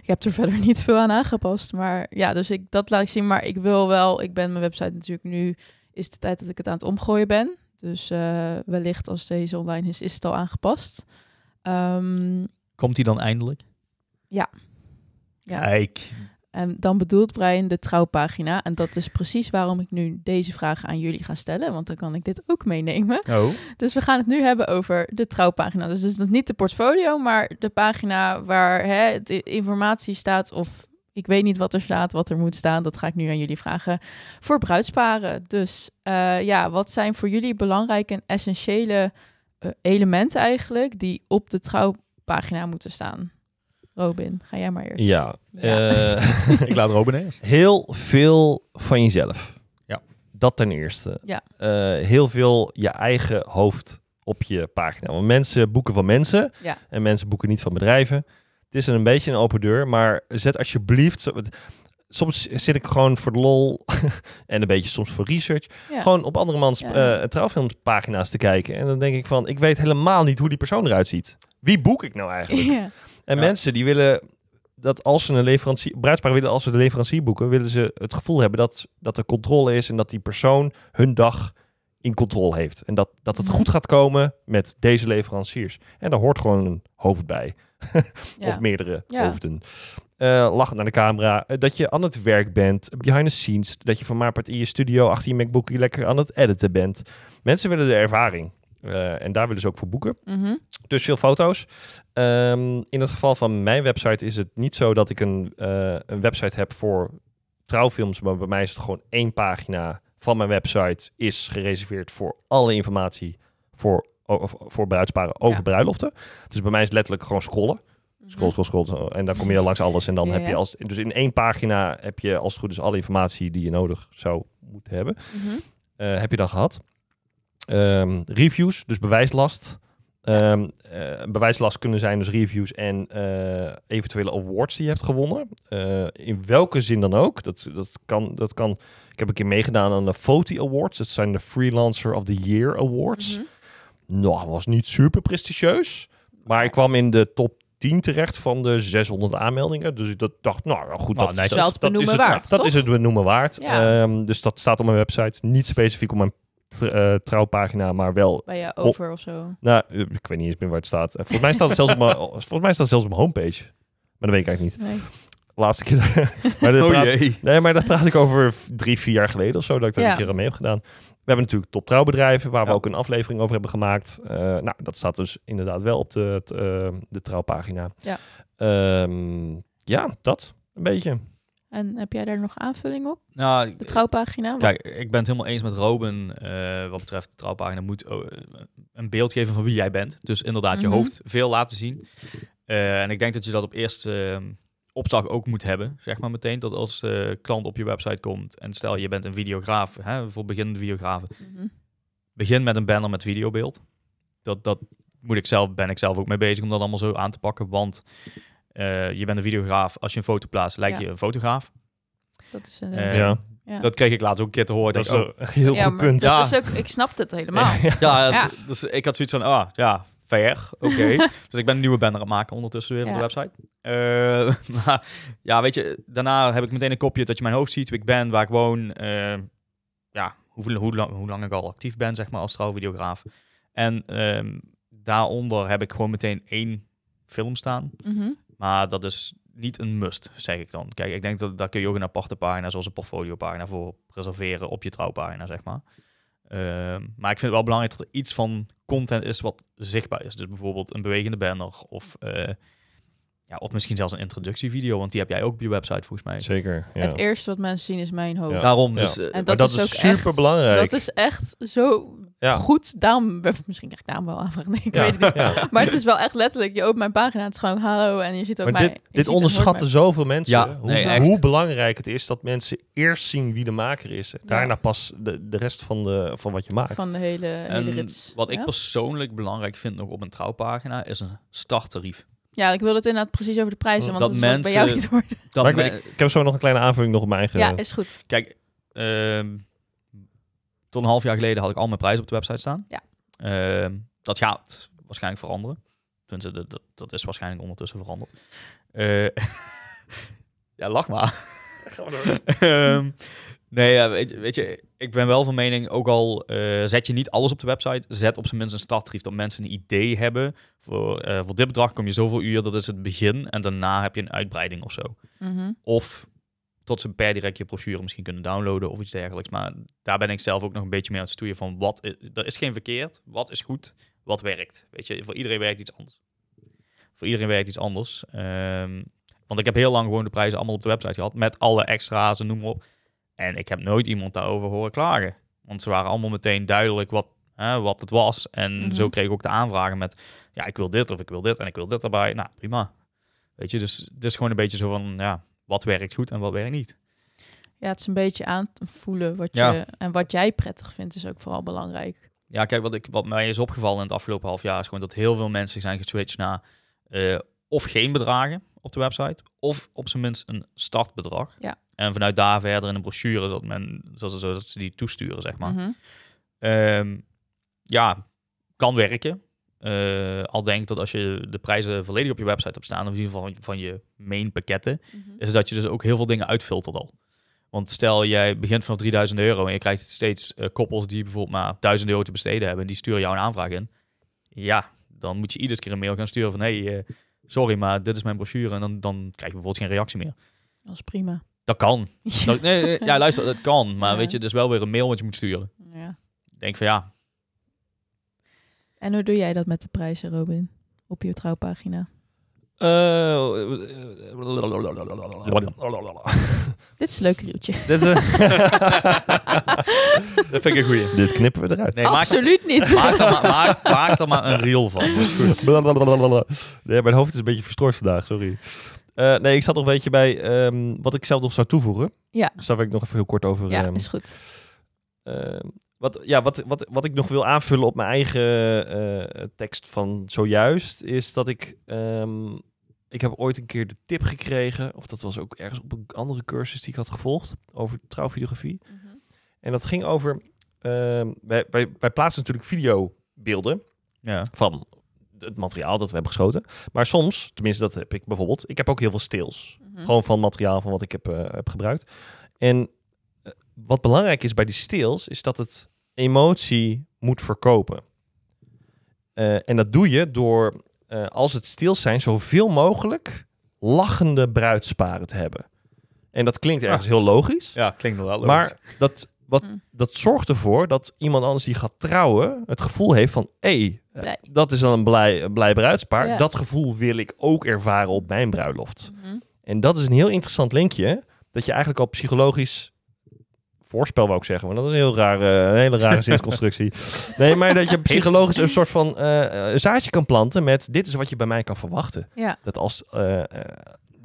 Ik heb er verder niet veel aan aangepast. Maar ja, dus ik, dat laat ik zien. Maar ik wil wel, ik ben mijn website natuurlijk nu, is de tijd dat ik het aan het omgooien ben. Dus eh, wellicht als deze online is, is het al aangepast. Ehm, Komt die dan eindelijk? Ja. ja. Kijk, en ehm, dan bedoelt Brian de trouwpagina. En dat is precies waarom ik nu deze vragen aan jullie ga stellen. Want dan kan ik dit ook meenemen. Oh. Dus we gaan het nu hebben over de trouwpagina. Dus, dus dat is niet de portfolio, maar de pagina waar hè, de informatie staat. Of ik weet niet wat er staat, wat er moet staan. Dat ga ik nu aan jullie vragen. Voor bruidsparen. Dus eh, ja, wat zijn voor jullie belangrijke en essentiële eh, elementen eigenlijk die op de trouwpagina moeten staan? Robin, ga jij maar eerst. Ja, eh, ik laat Robin eerst. Heel veel van jezelf. Ja. Dat ten eerste. Ja. Eh, heel veel je eigen hoofd op je pagina. Want mensen boeken van mensen en mensen boeken niet van bedrijven. Het is een beetje een open deur, maar zet alsjeblieft soms zit ik gewoon voor de lol en een beetje soms voor research. Gewoon op andere mans ja. uh, trouwfilmpagina's te kijken. En dan denk ik van, ik weet helemaal niet hoe die persoon eruit ziet. Wie boek ik nou eigenlijk? Ja. En mensen die willen dat als ze een leverancier, bruidspaar willen als ze de leverancier boeken, willen ze het gevoel hebben dat, dat er controle is en dat die persoon hun dag in controle heeft. En dat, dat het mhm. goed gaat komen met deze leveranciers. En daar hoort gewoon een hoofd bij. of meerdere hoofden. Uh, eh, lachen naar de camera. Eh, dat je aan het werk bent. Behind the scenes. Dat je van maar in je studio achter je MacBook lekker aan het editen bent. Mensen willen de ervaring. Eh, en daar willen ze ook voor boeken. Mm Dus veel foto's. Ehm, in het geval van mijn website is het niet zo dat ik een, eh, een website heb voor trouwfilms. Maar bij mij is het gewoon één pagina van mijn website is gereserveerd voor alle informatie voor, voor bruidsparen over bruiloften. Dus bij mij is het letterlijk gewoon scrollen. Mhm. Scroll, scroll, scroll. En dan kom je langs alles. En dan heb je als. Dus in één pagina heb je als het goed is alle informatie die je nodig zou moeten hebben. Mhm. Eh, heb je dan gehad. Ehm, reviews, dus bewijslast. Um, bewijslast kunnen zijn dus reviews en eh, eventuele awards die je hebt gewonnen. Eh, in welke zin dan ook. Dat, dat, kan, dat kan. Ik heb een keer meegedaan aan de FOTI Awards. Dat zijn de Freelancer of the Year Awards. Mm Nou, was niet super prestigieus. Maar ik kwam in de top 10 terecht van de 600 aanmeldingen. Dus ik dacht, nou goed, dat, dat, is het, waard, dat, is het benoemen nou- waard. Ehm, dus dat staat op mijn website. Niet specifiek op mijn eh, trouwpagina, maar wel. Bij je over of zo. Nou, eh, ik weet niet eens meer waar het staat. Volgens mij staat het zelfs op mijn, volgens mij staat het zelfs op mijn homepage. Maar dat weet ik eigenlijk niet. Nee. Laatste keer. maar oh jee. Nee, maar dat praat ik over drie, vier jaar geleden of zo, dat ik daar ja. een keer aan mee heb gedaan. We hebben natuurlijk top trouwbedrijven, waar we ook een aflevering over hebben gemaakt. Uh, nou, dat staat dus inderdaad wel op de, de trouwpagina. Ja. Ehm, ja, dat een beetje. En heb jij daar nog aanvulling op? Nou, de trouwpagina? Kijk, ik ben het helemaal eens met Robin eh, wat betreft de trouwpagina. Moet oh, eh, een beeld geven van wie jij bent. Dus inderdaad, je mhm. hoofd veel laten zien. Eh, en ik denk dat je dat op eerste ehm, opzak ook moet hebben. Zeg maar meteen dat als de klant op je website komt en stel je bent een videograaf, hè, voor beginnende videografen, mhm. begin met een banner met videobeeld. Dat, dat moet ik zelf, ben ik zelf ook mee bezig om dat allemaal zo aan te pakken. Want eh, je bent een videograaf. Als je een foto plaatst, lijkt je een fotograaf. Dat is een... Eh, ja. ja. Dat kreeg ik laatst ook een keer te horen. Dat, is oh. een heel goed punt. ik snap het helemaal. ja, Dus ik had zoiets van, ah, ja, ver, oké. dus ik ben een nieuwe banner aan het maken ondertussen weer van de website. Eh, maar ja, weet je, daarna heb ik meteen een kopje dat je mijn hoofd ziet, wie ik ben, waar ik woon. ja, hoe, hoe, lang, hoe lang ik al actief ben, zeg maar, als trouwvideograaf. En ehm, daaronder heb ik gewoon meteen één film staan. Mm maar dat is niet een must, zeg ik dan. Kijk, ik denk dat daar kun je ook een aparte pagina, zoals een portfolio pagina voor reserveren op je trouwpagina, zeg maar. Ehm, maar ik vind het wel belangrijk dat er iets van content is wat zichtbaar is. Dus bijvoorbeeld een bewegende banner of eh, ja, of misschien zelfs een introductievideo, want die heb jij ook op je website volgens mij. Zeker. Ja. Het eerste wat mensen zien is mijn hoofd. Ja. Daarom. Dus, eh, en dat, maar dat is, super belangrijk. Dat is echt zo goed. Daarom, misschien krijg ik daarom wel aanvraag. Nee, ik weet het niet. Maar het is wel echt letterlijk. Je op mijn pagina, het is gewoon hallo en je ziet ook maar mij. Dit, dit onderschatten zoveel mensen. Hoe, hoe, belangrijk het is dat mensen eerst zien wie de maker is. Daarna pas de, de rest van, de, van wat je maakt. Van de hele, hele rits. Wat ik persoonlijk belangrijk vind nog op een trouwpagina is een starttarief. Ja, ik wil het inderdaad precies over de prijzen, want dat, is mensen, bij jou niet worden maar ik, ik, heb zo nog een kleine aanvulling nog op mijn eigen... Ja, is goed. Kijk, um, tot een half jaar geleden had ik al mijn prijzen op de website staan. Ja. Ehm, dat gaat waarschijnlijk veranderen. Tenminste, dat, dat, is waarschijnlijk ondertussen veranderd. Eh, ja, lach maar. Ehm, nee, ja, weet, weet je, ik ben wel van mening, ook al eh, zet je niet alles op de website, zet op zijn minst een starttrief dat mensen een idee hebben. Voor, eh, voor dit bedrag kom je zoveel uur, dat is het begin. En daarna heb je een uitbreiding of zo. Mhm. Of tot ze per direct je brochure misschien kunnen downloaden of iets dergelijks. Maar daar ben ik zelf ook nog een beetje mee aan het stoeien van wat is, er is geen verkeerd, wat is goed, wat werkt. Weet je, voor iedereen werkt iets anders. Voor iedereen werkt iets anders. Ehm, want ik heb heel lang gewoon de prijzen allemaal op de website gehad. Met alle extra's en noem maar op. En ik heb nooit iemand daarover horen klagen. Want ze waren allemaal meteen duidelijk wat, hè, wat het was. En mhm. zo kreeg ik ook de aanvragen met, ja, ik wil dit of ik wil dit en ik wil dit erbij. Nou, prima. Weet je, dus het is gewoon een beetje zo van, ja, wat werkt goed en wat werkt niet. Ja, het is een beetje aan te voelen wat je, en wat jij prettig vindt is ook vooral belangrijk. Ja, kijk, wat, ik, wat mij is opgevallen in het afgelopen half jaar is gewoon dat heel veel mensen zijn geswitcht naar eh, of geen bedragen op de website, of op zijn minst een startbedrag. Ja. En vanuit daar verder in een brochure, dat men, zoals, ze die toesturen, zeg maar. Mhm. Ehm, ja, kan werken. Eh, al denk dat als je de prijzen volledig op je website hebt staan, of in ieder geval van, je main pakketten, mhm. is dat je dus ook heel veel dingen uitfiltert al. Want stel jij begint vanaf 3000 euro en je krijgt steeds eh, koppels die bijvoorbeeld maar 1000 euro te besteden hebben, en die sturen jou een aanvraag in. Ja, dan moet je iedere keer een mail gaan sturen van hé, hey, eh, sorry, maar dit is mijn brochure. En dan, dan krijg je bijvoorbeeld geen reactie meer. Dat is prima. Dat kan. Ja. nee, ja, luister, dat kan. Maar weet je, dus wel weer een mail wat je moet sturen. Ja. Denk van ja. En hoe doe jij dat met de prijzen, Robin? Op je trouwpagina? Eh, Dit is een leuk rieltje. Dit is Dat vind ik een goeie. Dit knippen we eruit. Nee, Absoluut niet. Maak er, maar, maak, er een reel van. Nee, mijn hoofd is een beetje verstoord vandaag, sorry. Eh, nee, ik zat nog een beetje bij ehm, wat ik zelf nog zou toevoegen. Ja. Dus daar wil ik nog even heel kort over. Ja, ehm, is goed. Ehm, wat, ja, wat, wat, wat ik nog wil aanvullen op mijn eigen eh, tekst van zojuist, is dat ik. ik heb ooit een keer de tip gekregen, of dat was ook ergens op een andere cursus die ik had gevolgd, over trouwfotografie, mhm. En dat ging over. wij, wij, wij plaatsen natuurlijk videobeelden. Ja. Van het materiaal dat we hebben geschoten. Maar soms, tenminste dat heb ik bijvoorbeeld, ik heb ook heel veel stils. Mhm. Gewoon van materiaal van wat ik heb, eh, heb gebruikt. En eh, wat belangrijk is bij die stils, is dat het emotie moet verkopen. Eh, en dat doe je door, als het stils zijn, zoveel mogelijk lachende bruidsparen te hebben. En dat klinkt ergens ah. heel logisch. Ja, klinkt wel logisch. Maar dat wat, hm. Dat zorgt ervoor dat iemand anders die gaat trouwen het gevoel heeft van... hé, hey, eh, dat is dan een blij, een eh, blij bruidspaar. Dat gevoel wil ik ook ervaren op mijn bruiloft. Mhm. En dat is een heel interessant linkje. Dat je eigenlijk al psychologisch voorspel wou ik zeggen, maar dat is een heel rare, eh, hele rare zinsconstructie. Nee, maar dat je psychologisch een soort van zaadje kan planten met dit is wat je bij mij kan verwachten. Ja. Dat als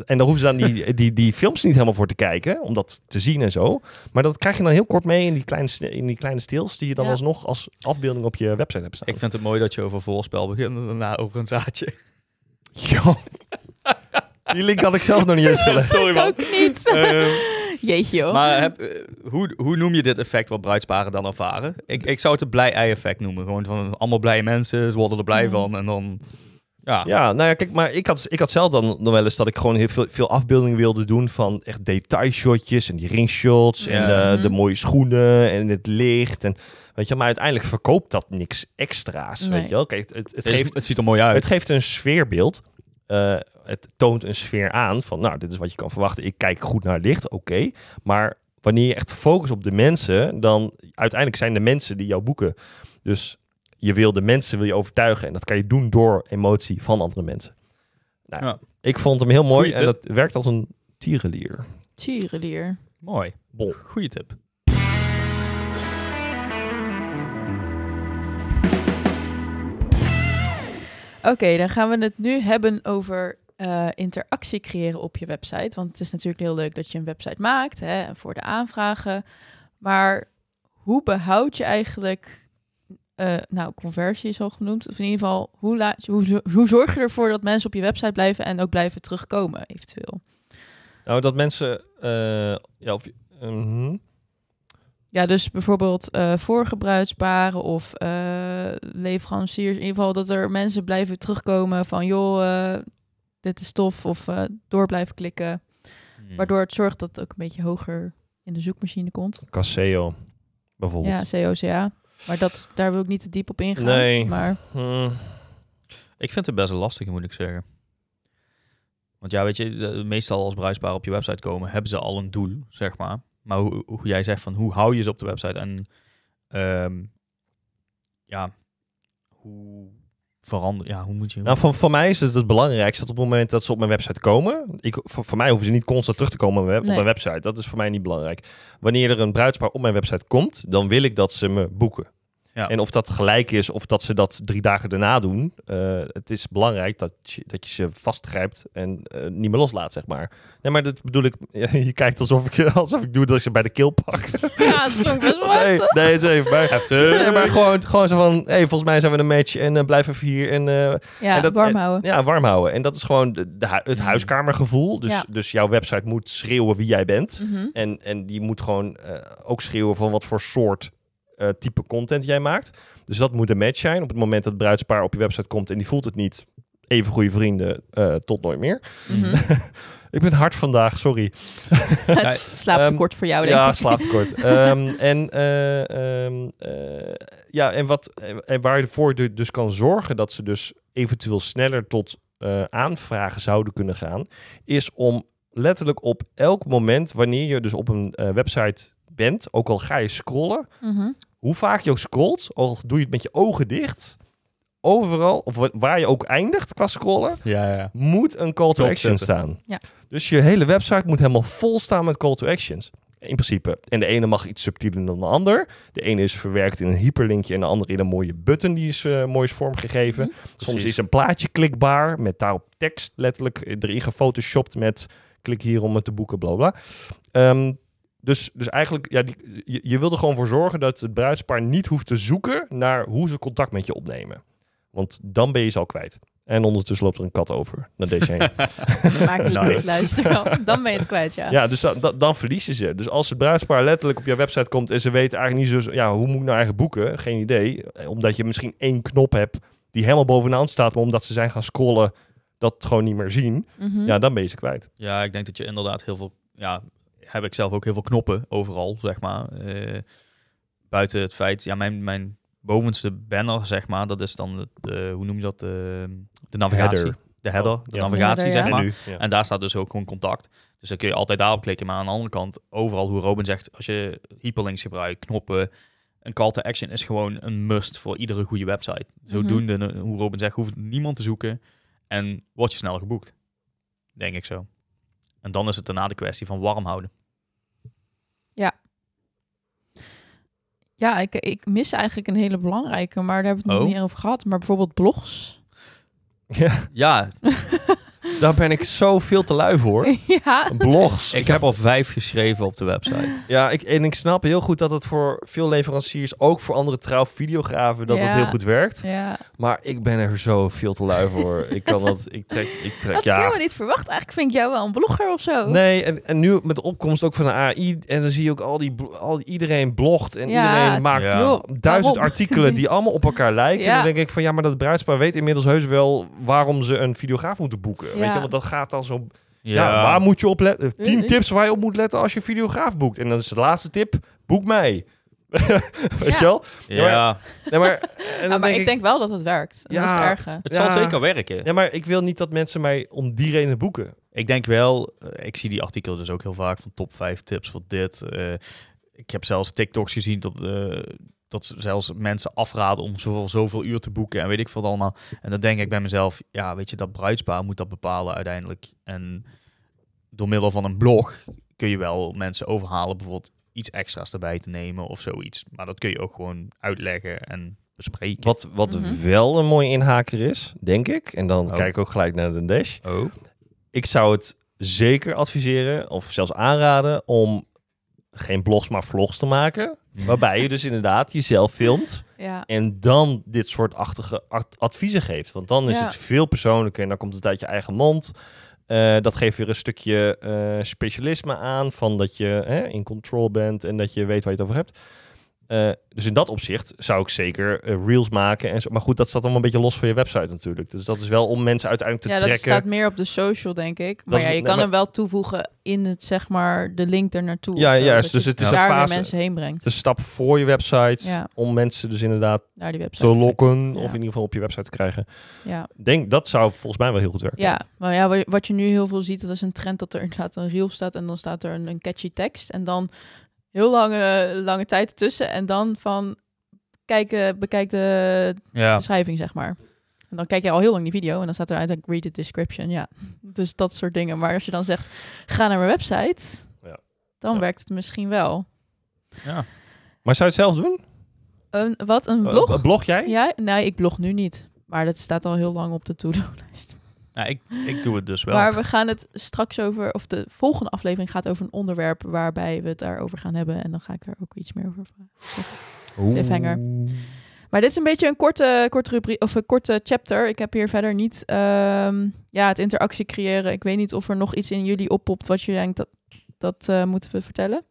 en dan hoeven ze dan die, die, die films niet helemaal voor te kijken, om dat te zien en zo. Maar dat krijg je dan heel kort mee in die kleine, in die kleine stils die je dan alsnog als afbeelding op je website hebt staan. Ik vind het mooi dat je over voorspel begint en daarna over een zaadje. Joh. die link had ik zelf nog niet eens willen. Sorry man. Ook niet. Ehm, Jeetje joh. Maar heb, eh, hoe, hoe noem je dit effect wat bruidsparen dan ervaren? Ik, ik zou het een blij-ei-effect noemen. Gewoon van allemaal blije mensen, ze worden er blij mm. van en dan... Ja. ja, nou ja, kijk, maar ik had, ik had zelf dan, nog wel eens dat ik gewoon heel veel, veel afbeeldingen wilde doen van echt detailshotjes en die ringshots en eh, de, mhm. mooie schoenen en het licht. En, weet je, maar uiteindelijk verkoopt dat niks extra's. Weet je wel? Kijk, het, het, geeft, het ziet er mooi uit. Het geeft een sfeerbeeld. Eh, het toont een sfeer aan van, nou, dit is wat je kan verwachten. Ik kijk goed naar licht, oké. Maar wanneer je echt focust op de mensen, dan uiteindelijk zijn de mensen die jou boeken. Dus je wil de mensen wil je overtuigen. En dat kan je doen door emotie van andere mensen. Nou, Ik vond hem heel mooi. Goeie en dat werkt als een tierenlier. Tierenlier. Mooi. Bol. Goeie tip. Oké, dan gaan we het nu hebben over eh, interactie creëren op je website. Want het is natuurlijk heel leuk dat je een website maakt hè, voor de aanvragen. Maar hoe behoud je eigenlijk uh, nou, conversie is al genoemd. Of in ieder geval, hoe, laat, hoe, hoe zorg je ervoor dat mensen op je website blijven en ook blijven terugkomen, eventueel? Nou, dat mensen. Uh, ja, of, eh, mhm. ja, dus bijvoorbeeld uh, voorgebruiksparen of leveranciers. In ieder geval dat er mensen blijven terugkomen van joh, dit is tof. Of door blijven klikken. Hmm. Waardoor het zorgt dat het ook een beetje hoger in de zoekmachine komt. Caseo bijvoorbeeld. Ja, COCA. Maar dat, daar wil ik niet te diep op ingaan. Nee. Maar... Hmm. Ik vind het best lastig, moet ik zeggen. Want ja, weet je, meestal als bruisbaar op je website komen, hebben ze al een doel, zeg maar. Maar hoe, jij zegt van hoe hou je ze op de website en ehm, ja, hoe veranderen. Ja, hoe moet je. Nou, voor, voor mij is het het belangrijkste dat op het moment dat ze op mijn website komen. Ik, voor, mij hoeven ze niet constant terug te komen op mijn, op mijn website. Dat is voor mij niet belangrijk. Wanneer er een bruidspaar op mijn website komt, dan wil ik dat ze me boeken. En of dat gelijk is of dat ze dat drie dagen daarna doen. Eh, het is belangrijk dat je, dat je ze vastgrijpt en eh, niet meer loslaat, zeg maar. Nee, maar dat bedoel ik. Je kijkt alsof ik, alsof ik doe dat je bij de keel pak. Ja, Nee, nee het is even. Maar, maar gewoon, gewoon zo van: hey, volgens mij zijn we een match en eh, blijven blijf even hier. En, ja, en dat, warm houden. En, ja, warm houden. En dat is gewoon de, het mm. huiskamergevoel. Dus, dus jouw website moet schreeuwen wie jij bent. Mhm. en, en die moet gewoon ook schreeuwen van wat voor soort eh, type content jij maakt. Dus dat moet een match zijn. Op het moment dat het bruidspaar op je website komt en die voelt het niet, even goede vrienden, eh, tot nooit meer. Mhm. ik ben hard vandaag, sorry. het slaapt ehm, te kort voor jou, denk ja, ik. Ja, slaaptekort. um, ehm, en eh, ehm, ja, en, wat, en waar je ervoor dus kan zorgen dat ze dus eventueel sneller tot aanvragen zouden kunnen gaan, is om letterlijk op elk moment wanneer je dus op een website bent, ook al ga je scrollen, mhm hoe vaak je ook scrolt, of doe je het met je ogen dicht, overal, of waar je ook eindigt qua scrollen, ja, ja. moet een call to action staan. Ja. Dus je hele website moet helemaal vol staan met call to actions. In principe. En de ene mag iets subtieler dan de ander. De ene is verwerkt in een hyperlinkje en de andere in een mooie button die is eh, mooi is vormgegeven. Mhm. Soms is een plaatje klikbaar met daarop tekst letterlijk erin gefotoshopt met klik hier om het te boeken, bla bla. Ehm, dus, dus eigenlijk, ja, die, je, je wil er gewoon voor zorgen dat het bruidspaar niet hoeft te zoeken naar hoe ze contact met je opnemen. Want dan ben je ze al kwijt. En ondertussen loopt er een kat over naar deze heen. ik nice. Luister. Dan ben je het kwijt, ja. Ja, dus dan verliezen ze. Dus als het bruidspaar letterlijk op jouw website komt en ze weten eigenlijk niet zo... Ja, hoe moet ik nou eigenlijk boeken? Geen idee. Eh, omdat je misschien één knop hebt die helemaal bovenaan staat... maar omdat ze zijn gaan scrollen, dat gewoon niet meer zien. Mhm. Ja, dan ben je ze kwijt. Ja, ik denk dat je inderdaad heel veel ja, heb ik zelf ook heel veel knoppen overal, zeg maar. Eh, buiten het feit, ja, mijn, mijn bovenste banner, zeg maar, dat is dan, de, hoe noem je dat, de, de navigatie. De header, oh, de navigatie, zeg maar. En, nu, en, daar staat dus ook gewoon contact. Dus dan kun je altijd daarop klikken. Maar aan de andere kant, overal hoe Robin zegt, als je hyperlinks gebruikt, knoppen, een call to action is gewoon een must voor iedere goede website. Zodoende, mhm. hoe Robin zegt, hoeft niemand te zoeken en word je snel geboekt. Denk ik zo. En dan is het daarna de kwestie van warm houden. Ja. Ja, ik, ik mis eigenlijk een hele belangrijke, maar daar hebben we het nog oh. niet over gehad. Maar bijvoorbeeld blogs. Ja, ja daar ben ik zo veel te lui voor. Ja. Blogs. Ik heb al vijf geschreven op de website. Ja, ik, en ik snap heel goed dat het voor veel leveranciers, ook voor andere trouwvideografen, dat het heel goed werkt. Ja. Maar ik ben er zo veel te lui voor. ik kan dat, ik trek, ik trek, dat ja. Dat ik helemaal niet verwacht. Eigenlijk vind ik jou wel een blogger of zo. Nee, en, en nu met de opkomst ook van de AI, en dan zie je ook al die, al, iedereen blogt en iedereen maakt duizend artikelen die allemaal op elkaar lijken. En dan denk ik van, ja, maar dat bruidspaar weet inmiddels heus wel waarom ze een videograaf moeten boeken want dat gaat dan zo... Ja. waar moet je op letten? Eh, 10 mm-hmm. tips waar je op moet letten als je videograaf boekt. En dan is de laatste tip, boek mij. Weet je wel? Ja. Nee, maar, ik, denk wel dat het werkt. ja, is het, het zal zeker werken. Ja, maar ik wil niet dat mensen mij om die reden boeken. Ik denk wel, eh, ik zie die artikel dus ook heel vaak van top 5 tips voor dit. Eh. ik heb zelfs TikToks gezien dat dat zelfs mensen afraden om zoveel, zoveel uur te boeken en weet ik veel allemaal. En dan denk ik bij mezelf, ja, weet je, dat bruidspaar moet dat bepalen uiteindelijk. En door middel van een blog kun je wel mensen overhalen bijvoorbeeld iets extra's erbij te nemen of zoiets. Maar dat kun je ook gewoon uitleggen en bespreken. Wat, wat mhm. wel een mooie inhaker is, denk ik. En dan oh. kijk ik ook gelijk naar de dash. Oh. Ik zou het zeker adviseren of zelfs aanraden om geen blogs, maar vlogs te maken. Waarbij je dus inderdaad jezelf filmt. Ja. En dan dit soort achtige adviezen geeft. Want dan is het veel persoonlijker en dan komt het uit je eigen mond. Eh, dat geeft weer een stukje uh, specialisme aan van dat je hè, in control bent en dat je weet waar je het over hebt. Eh, dus in dat opzicht zou ik zeker eh, reels maken. En zo. Maar goed, dat staat allemaal een beetje los van je website natuurlijk. Dus dat is wel om mensen uiteindelijk te trekken. Ja, dat staat meer op de social, denk ik. Maar ja, je kan hem wel toevoegen in het, zeg maar, de link ernaartoe. Ja, ja juist. dus het is een fase, mensen heen brengt. De stap voor je website. Om mensen dus inderdaad Naar die website te lokken. of in ieder geval op je website te krijgen. Ja. Denk, dat zou volgens mij wel heel goed werken. Ja, maar ja, wat je nu heel veel ziet, dat is een trend dat er inderdaad een reel staat. En dan staat er een catchy tekst. En dan heel lange, lange tijd ertussen En dan van kijken bekijk de ja. beschrijving, zeg maar. En dan kijk je al heel lang die video en dan staat er uiteindelijk read the description. Ja, dus dat soort dingen. Maar als je dan zegt, ga naar mijn website, ja. dan werkt het misschien wel. Ja. Maar zou je het zelf doen? Een, wat, een eh, blog? blog jij? Ja, nee, ik blog nu niet. Maar dat staat al heel lang op de to-do-lijst. Nou, ik, ik doe het dus wel. Maar we gaan het straks over, of de volgende aflevering gaat over een onderwerp waarbij we het daarover gaan hebben. En dan ga ik daar ook iets meer over vragen. Cliffhanger. Maar dit is een beetje een korte, korte rubriek of een korte chapter. Ik heb hier verder niet ehm, ja, het interactie creëren. Ik weet niet of er nog iets in jullie oppopt wat je denkt dat, dat eh, moeten we vertellen.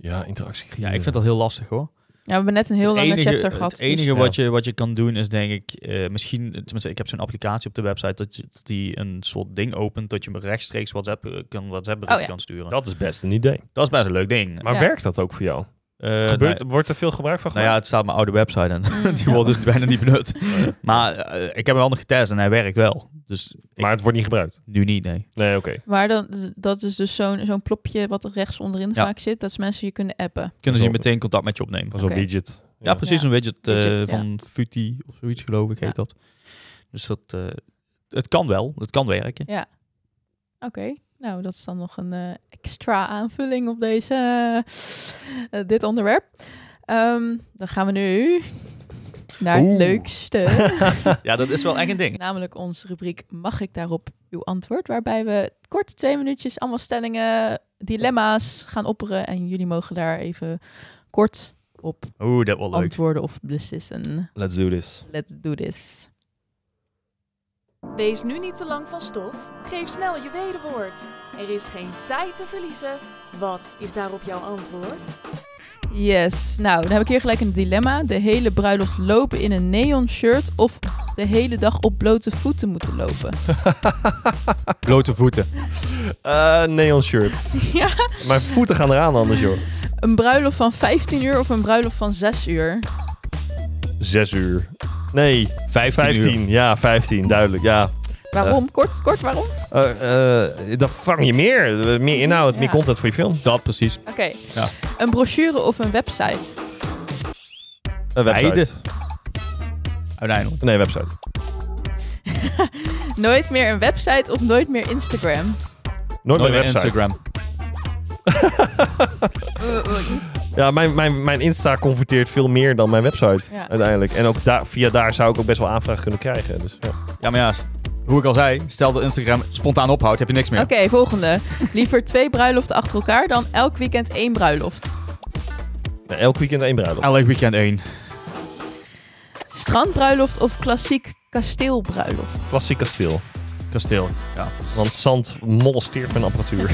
Ja, interactie creëren. Ja, ik vind dat heel lastig hoor ja we hebben net een heel lange chapter gehad. Het enige dus- wat, je, wat je kan doen is denk ik, eh, misschien, tenminste ik heb zo'n applicatie op de website dat je, die een soort ding opent dat je me rechtstreeks WhatsApp, eh, kan, WhatsApp oh, ja. kan sturen. Dat is best een idee. Dat is best een leuk ding. Maar werkt dat ook voor jou? Uh, Gebeurt, Wordt er veel gebruik van gemaakt? Nou ja, het staat op mijn oude website en mm. die wordt dus bijna niet benut. Maar eh, ik heb hem wel nog getest en hij werkt wel. Dus maar het wordt niet gebruikt? Nu niet, nee. Nee, oké. Maar dan, dat is dus zo'n zo'n plopje wat er rechts onderin vaak zit. Dat is mensen je kunnen appen. Kunnen ze meteen contact met je opnemen. Zo'n widget. Ja, precies. Een widget, eh, van Futi of zoiets geloof ik heet dat. Dus dat, het kan wel. Het kan werken. Ja. Oké. Nou, dat is dan nog een eh, extra aanvulling op deze, eh, eh, dit onderwerp. Ehm, dan gaan we nu naar het leukste. ja, dat is wel echt een ding. Namelijk onze rubriek Mag ik daarop uw antwoord? Waarbij we kort twee minuutjes allemaal stellingen, dilemma's gaan opperen. En jullie mogen daar even kort op Oeh, dat leuk. antwoorden of beslissen. Let's do this. Let's do this. Wees nu niet te lang van stof. Geef snel je wederwoord. Er is geen tijd te verliezen. Wat is daarop jouw antwoord? Yes, nou, dan heb ik hier gelijk een dilemma. De hele bruiloft lopen in een neon shirt of de hele dag op blote voeten moeten lopen? blote voeten. Uh, neon shirt. ja. Mijn voeten gaan eraan anders, joh. Een bruiloft van 15 uur of een bruiloft van 6 uur? zes uur. Nee, 15. vijftien, ja, 15, duidelijk. Ja. Waarom? kort, kort, waarom? Uh, uh, dan vang je meer. Eh, meer inhoud, meer content voor je film. Dat precies. Oké. Ja. Een brochure of een website? Een website. Beide. Uiteindelijk. Nee, website. nooit meer een website of nooit meer Instagram? Nooit, nooit meer, website. Instagram. Ja, mijn, mijn, mijn Insta converteert veel meer dan mijn website uiteindelijk. En ook daar, via daar zou ik ook best wel aanvragen kunnen krijgen. Dus, ja. ja, maar ja, hoe ik al zei, stel dat Instagram spontaan ophoudt, heb je niks meer. Oké, volgende. Liever twee bruiloften achter elkaar dan elk weekend één bruiloft. elk weekend één bruiloft. Elk weekend één. Strandbruiloft of klassiek kasteelbruiloft? Klassiek kasteel kasteel. Ja, want zand molesteert mijn apparatuur.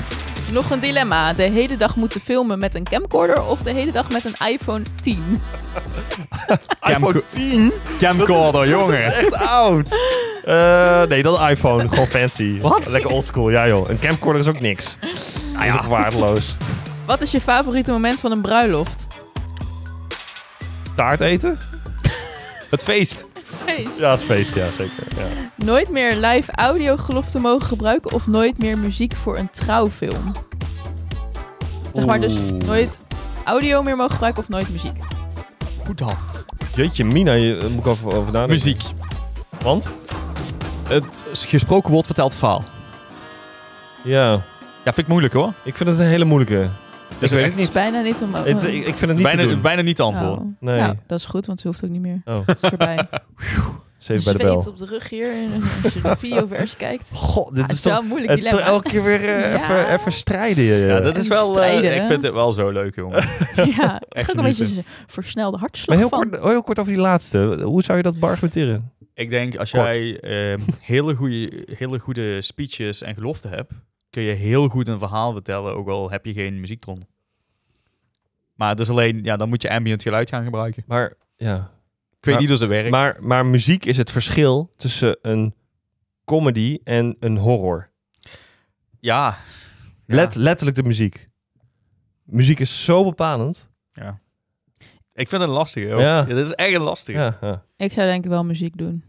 Nog een dilemma. De hele dag moeten filmen met een camcorder of de hele dag met een iPhone 10? iPhone 10? Camcorder, jongen. echt oud. Eh, nee, dat iPhone. Gewoon fancy. Wat? Lekker oldschool. Ja joh, een camcorder is ook niks. Hij is ook waardeloos. Wat is je favoriete moment van een bruiloft? Taart eten? Het feest feest. Ja, het feest, ja, zeker. Ja. Nooit meer live audio gelofte mogen gebruiken of nooit meer muziek voor een trouwfilm. Zeg maar dus nooit audio meer mogen gebruiken of nooit muziek. Goed dan. Jeetje, Mina, je, eh, moet ik over, over nadenken. Muziek. Want? Het gesproken woord vertelt het verhaal. Ja. Ja, vind ik moeilijk hoor. Ik vind het een hele moeilijke. Dus ik weet het is bijna niet om... Oh. ik, vind het bijna, bijna niet te oh. antwoorden. Nee. Nou, dat is goed, want ze hoeft ook niet meer. Oh. Het is voorbij. Zeven bij de op de rug hier. En als je de video vers kijkt. God, dit ah, is, toch, wel moeilijk. Het is toch elke keer weer eh, even, even, strijden. Ja, ja eh. dat is wel. Eh, ik vind het wel zo leuk, jongen. ja, echt ook een beetje versnelde hartslag. heel, van. Kort, oh, heel kort over die laatste. Hoe zou je dat argumenteren Ik denk als jij ehm, hele, goede, hele goede speeches en geloften hebt kun je heel goed een verhaal vertellen, ook al heb je geen muziektron. Maar het is alleen, ja, dan moet je ambient geluid gaan gebruiken. Maar ja. Ik weet niet of ze werkt. Maar, maar muziek is het verschil tussen een comedy en een horror. Ja. Let, letterlijk de muziek. Muziek is zo bepalend. Ja. Ik vind het lastig. Ja. Dit is echt lastig. Ja, ja. Ik zou denk ik wel muziek doen.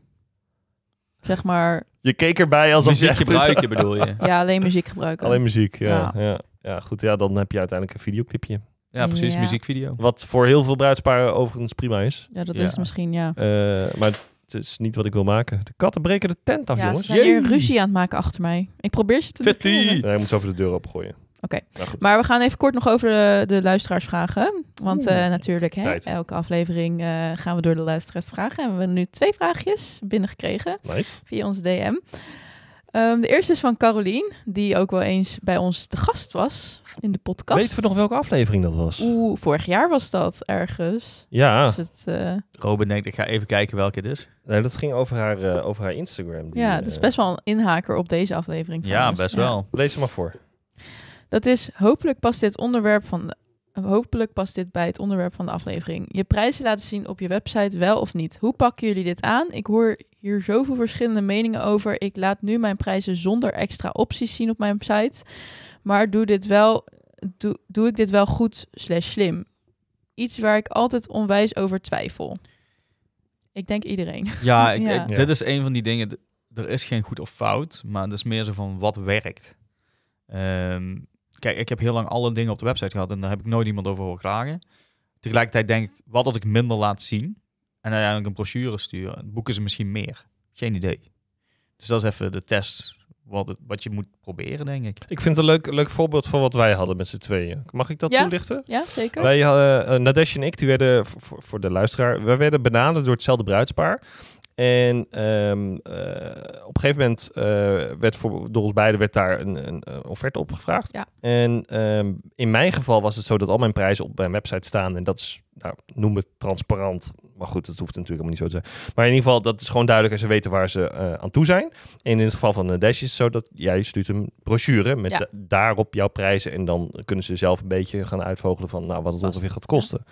Zeg maar je keek erbij alsof muziek je... gebruiken bedoel je? Ja, alleen muziek gebruiken. Alleen muziek, ja. ja. ja. goed, ja, dan heb je uiteindelijk een videoclipje. Ja, precies, muziekvideo. Wat voor heel veel bruidsparen overigens prima is. Ja, dat is misschien, ja. Eh, maar het is niet wat ik wil maken. De katten breken de tent af, jongens. Ja, ze zijn hier ruzie aan het maken achter mij. Ik probeer ze te Vetti! Nee, je moet ze over de deur opgooien. Oké, maar we gaan even kort nog over eh, de, luisteraars vragen. Want eh, natuurlijk, hè, elke aflevering eh, gaan we door de luisteraars vragen. En we hebben nu twee vraagjes binnengekregen nice. via ons DM. Um, ehm, de eerste is van Carolien, die ook wel eens bij ons te gast was in de podcast. Weten voor nog welke aflevering dat was? Oeh, vorig jaar was dat ergens. Ja. Dus het, uh... Robin denkt, ik ga even kijken welke het is. Nee, dat ging over haar, over haar Instagram. Die, ja, dat is best wel een inhaker op deze aflevering. Trouwens. Ja, best wel. Lees ze maar voor. Dat is, hopelijk past dit onderwerp van Hopelijk past dit bij het onderwerp van de aflevering. Je prijzen laten zien op je website wel of niet. Hoe pakken jullie dit aan? Ik hoor hier zoveel verschillende meningen over. Ik laat nu mijn prijzen zonder extra opties zien op mijn site. Maar doe, dit wel, doe, doe ik dit wel goed slash slim? Iets waar ik altijd onwijs over twijfel. Ik denk iedereen. Ja, ik, dit is een van die dingen. Er is geen goed of fout, maar het is meer zo van wat werkt. Um, Kijk, ik heb heel lang alle dingen op de website gehad en daar heb ik nooit iemand over horen klagen. Tegelijkertijd denk ik, wat als ik minder laat zien en uiteindelijk een brochure stuur, boeken ze misschien meer. Geen idee. Dus dat is even de test wat, het, wat je moet proberen, denk ik. Ik vind het een leuk, leuk voorbeeld van wat wij hadden met z'n tweeën. Mag ik dat ja, toelichten? Ja, zeker. Wij hadden, uh, Nadesh en ik, die werden, voor, voor de luisteraar, wij werden benaderd door hetzelfde bruidspaar. En ehm, eh, op een gegeven moment eh, werd voor, door ons beiden werd daar een, een, offerte opgevraagd. gevraagd. En ehm, in mijn geval was het zo dat al mijn prijzen op mijn website staan. En dat is, nou, noem het transparant. Maar goed, dat hoeft natuurlijk helemaal niet zo te zijn. Maar in ieder geval, dat is gewoon duidelijk en ze weten waar ze eh, aan toe zijn. En in het geval van Dash is het zo dat jij stuurt een brochure met daarop jouw prijzen. En dan kunnen ze zelf een beetje gaan uitvogelen van nou, wat het ongeveer gaat kosten.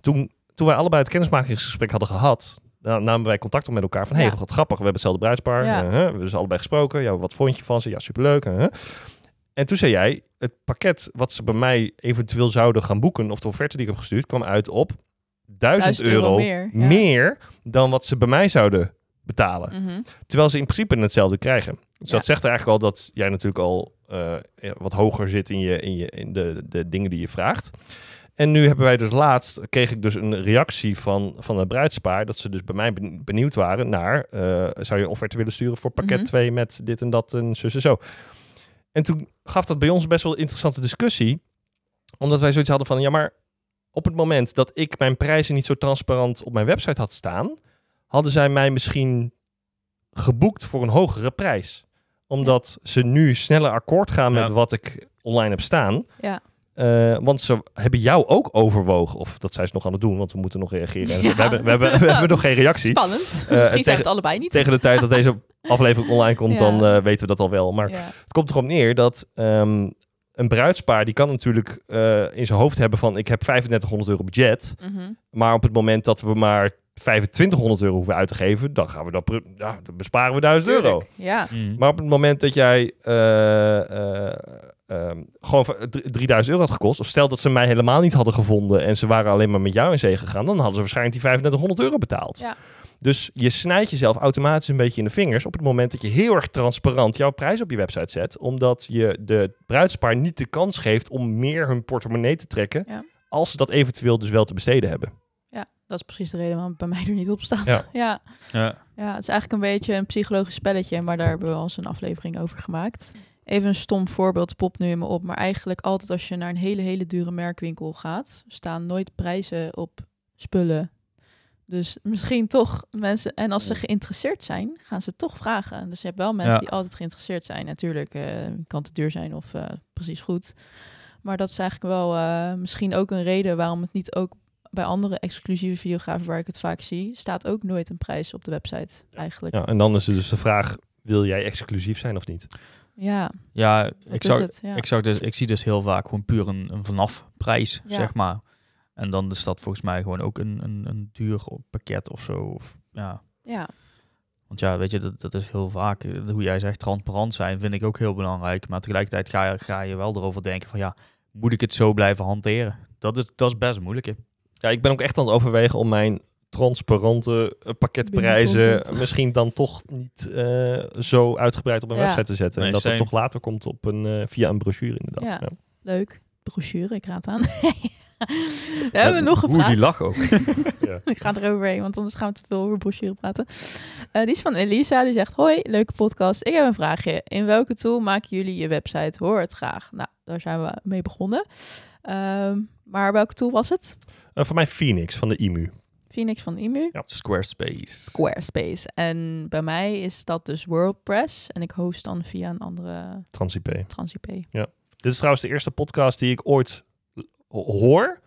Toen, toen wij allebei het kennismakingsgesprek hadden gehad, nou, namen wij contact op met elkaar van, hé, hey, wat grappig, we hebben hetzelfde bruidspaar. Eh, we hebben ze allebei gesproken. Ja, wat vond je van ze? Ja, superleuk. Uh En toen zei jij, het pakket wat ze bij mij eventueel zouden gaan boeken, of de offerte die ik heb gestuurd, kwam uit op 1000 euro, meer, dan wat ze bij mij zouden betalen. Mhm. Terwijl ze in principe hetzelfde krijgen. Dus dat zegt eigenlijk al dat jij natuurlijk al eh, wat hoger zit in, je, in, je, in de, de dingen die je vraagt. En nu hebben wij dus laatst, kreeg ik dus een reactie van, van het bruidspaar, dat ze dus bij mij benieuwd waren naar, eh, zou je een offerte willen sturen voor pakket 2 mhm. met dit en dat en zo en zo. En toen gaf dat bij ons best wel een interessante discussie, omdat wij zoiets hadden van, ja maar op het moment dat ik mijn prijzen niet zo transparant op mijn website had staan, hadden zij mij misschien geboekt voor een hogere prijs. Omdat ze nu sneller akkoord gaan met wat ik online heb staan. Ja. Eh, want ze hebben jou ook overwogen. Of dat zijn ze nog aan het doen, want we moeten nog reageren. we, hebben, we, hebben, nog geen reactie. Spannend. Eh, Misschien zijn het allebei niet. Tegen de tijd dat deze aflevering online komt, dan eh, weten we dat al wel. Maar het komt erop neer dat ehm, een bruidspaar... die kan natuurlijk in zijn hoofd hebben van... ik heb 3500 euro budget. Mhm. Maar op het moment dat we maar 2500 euro hoeven uit te geven, dan gaan we dat ja, dan besparen we 1000 euro. Ja. Mm. Maar op het moment dat jij Um, gewoon 3000 euro had gekost. Of stel dat ze mij helemaal niet hadden gevonden en ze waren alleen maar met jou in zee gegaan, dan hadden ze waarschijnlijk die 3500 euro betaald. Ja. Dus je snijdt jezelf automatisch een beetje in de vingers op het moment dat je heel erg transparant jouw prijs op je website zet, omdat je de bruidspaar niet de kans geeft om meer hun portemonnee te trekken, als ze dat eventueel dus wel te besteden hebben. Ja, dat is precies de reden waarom het bij mij er niet op staat. Ja. ja. Ja. het is eigenlijk een beetje een psychologisch spelletje, maar daar hebben we al een aflevering over gemaakt. Even een stom voorbeeld pop nu in me op, maar eigenlijk altijd als je naar een hele, hele dure merkwinkel gaat, staan nooit prijzen op spullen. Dus misschien toch mensen, en als ze geïnteresseerd zijn, gaan ze toch vragen. Dus je hebt wel mensen die altijd geïnteresseerd zijn. Natuurlijk uh, kan het duur zijn of eh, precies goed. Maar dat is eigenlijk wel eh, misschien ook een reden waarom het niet ook bij andere exclusieve videografen waar ik het vaak zie, staat ook nooit een prijs op de website eigenlijk. Ja, en dan is er dus de vraag, wil jij exclusief zijn of niet? Ja, ja, ik, zou, het, ik, zou dus, ik zie dus heel vaak gewoon puur een, een vanaf prijs, zeg maar. En dan is dat volgens mij gewoon ook een, een, een duur pakket of zo. Of, ja. ja. Want ja, weet je, dat, dat is heel vaak, eh, hoe jij zegt, transparant zijn vind ik ook heel belangrijk. Maar tegelijkertijd ga je, ga je wel erover denken van ja, moet ik het zo blijven hanteren? Dat is, dat is best moeilijk. Ja, ik ben ook echt aan het overwegen om mijn transparante eh, pakketprijzen misschien dan toch niet eh, zo uitgebreid op een website te zetten. en dat same. het toch later komt op een, eh, via een brochure inderdaad. Ja, Leuk. Brochure, ik raad aan. We hebben nog een Hoe die lach ook. ik ga eroverheen, want anders gaan we te veel over brochure praten. die is van Elisa, die zegt... Hoi, leuke podcast. Ik heb een vraagje. In welke tool maken jullie je website? Hoor het graag. Nou, daar zijn we mee begonnen. Ehm, maar welke tool was het? van mij Phoenix, van de IMU. Phoenix van Imu. Ja. Squarespace. Squarespace. En bij mij is dat dus WordPress. En ik host dan via een andere... TransIP. TransIP. Ja. Dit is trouwens de eerste podcast die ik ooit hoor...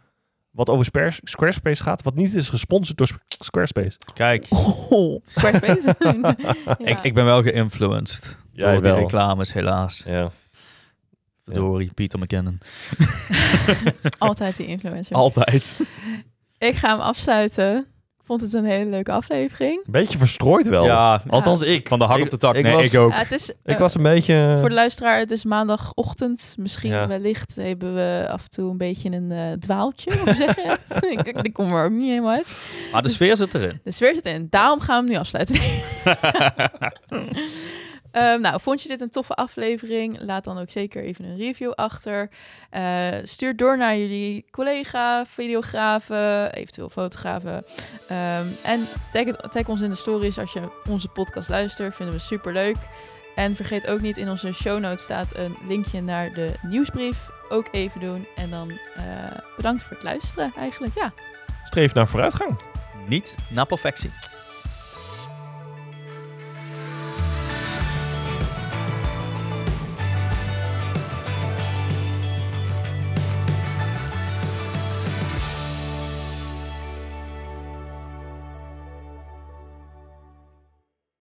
wat over Squarespace gaat... wat niet is gesponsord door Squarespace. Kijk. Oh, Squarespace? ik, ben wel geïnfluenced door wel. die reclames, helaas. Ja. Verdorie, Pieter McKinnon. Altijd die influencer. Altijd. Ik ga hem afsluiten. Ik vond het een hele leuke aflevering. Beetje verstrooid wel. Ja, althans ik. Van de hak op de tak. Ik, nee, was, ik ook. het is, ik eh, was een beetje... Voor de luisteraar, het is maandagochtend. Misschien wellicht hebben we af en toe een beetje een eh, dwaaltje. ik, ik kom er ook niet helemaal uit. Maar ah, de dus sfeer zit erin. De sfeer zit erin. Daarom gaan we hem nu afsluiten. Ehm, nou, vond je dit een toffe aflevering? Laat dan ook zeker even een review achter. Eh, stuur door naar jullie collega, videografen, eventueel fotografen. Ehm, en tag, het, tag ons in de stories als je onze podcast luistert. Vinden we super leuk. En vergeet ook niet, in onze show notes staat een linkje naar de nieuwsbrief. Ook even doen. En dan eh, bedankt voor het luisteren eigenlijk, ja. Streef naar vooruitgang. Niet naar perfectie.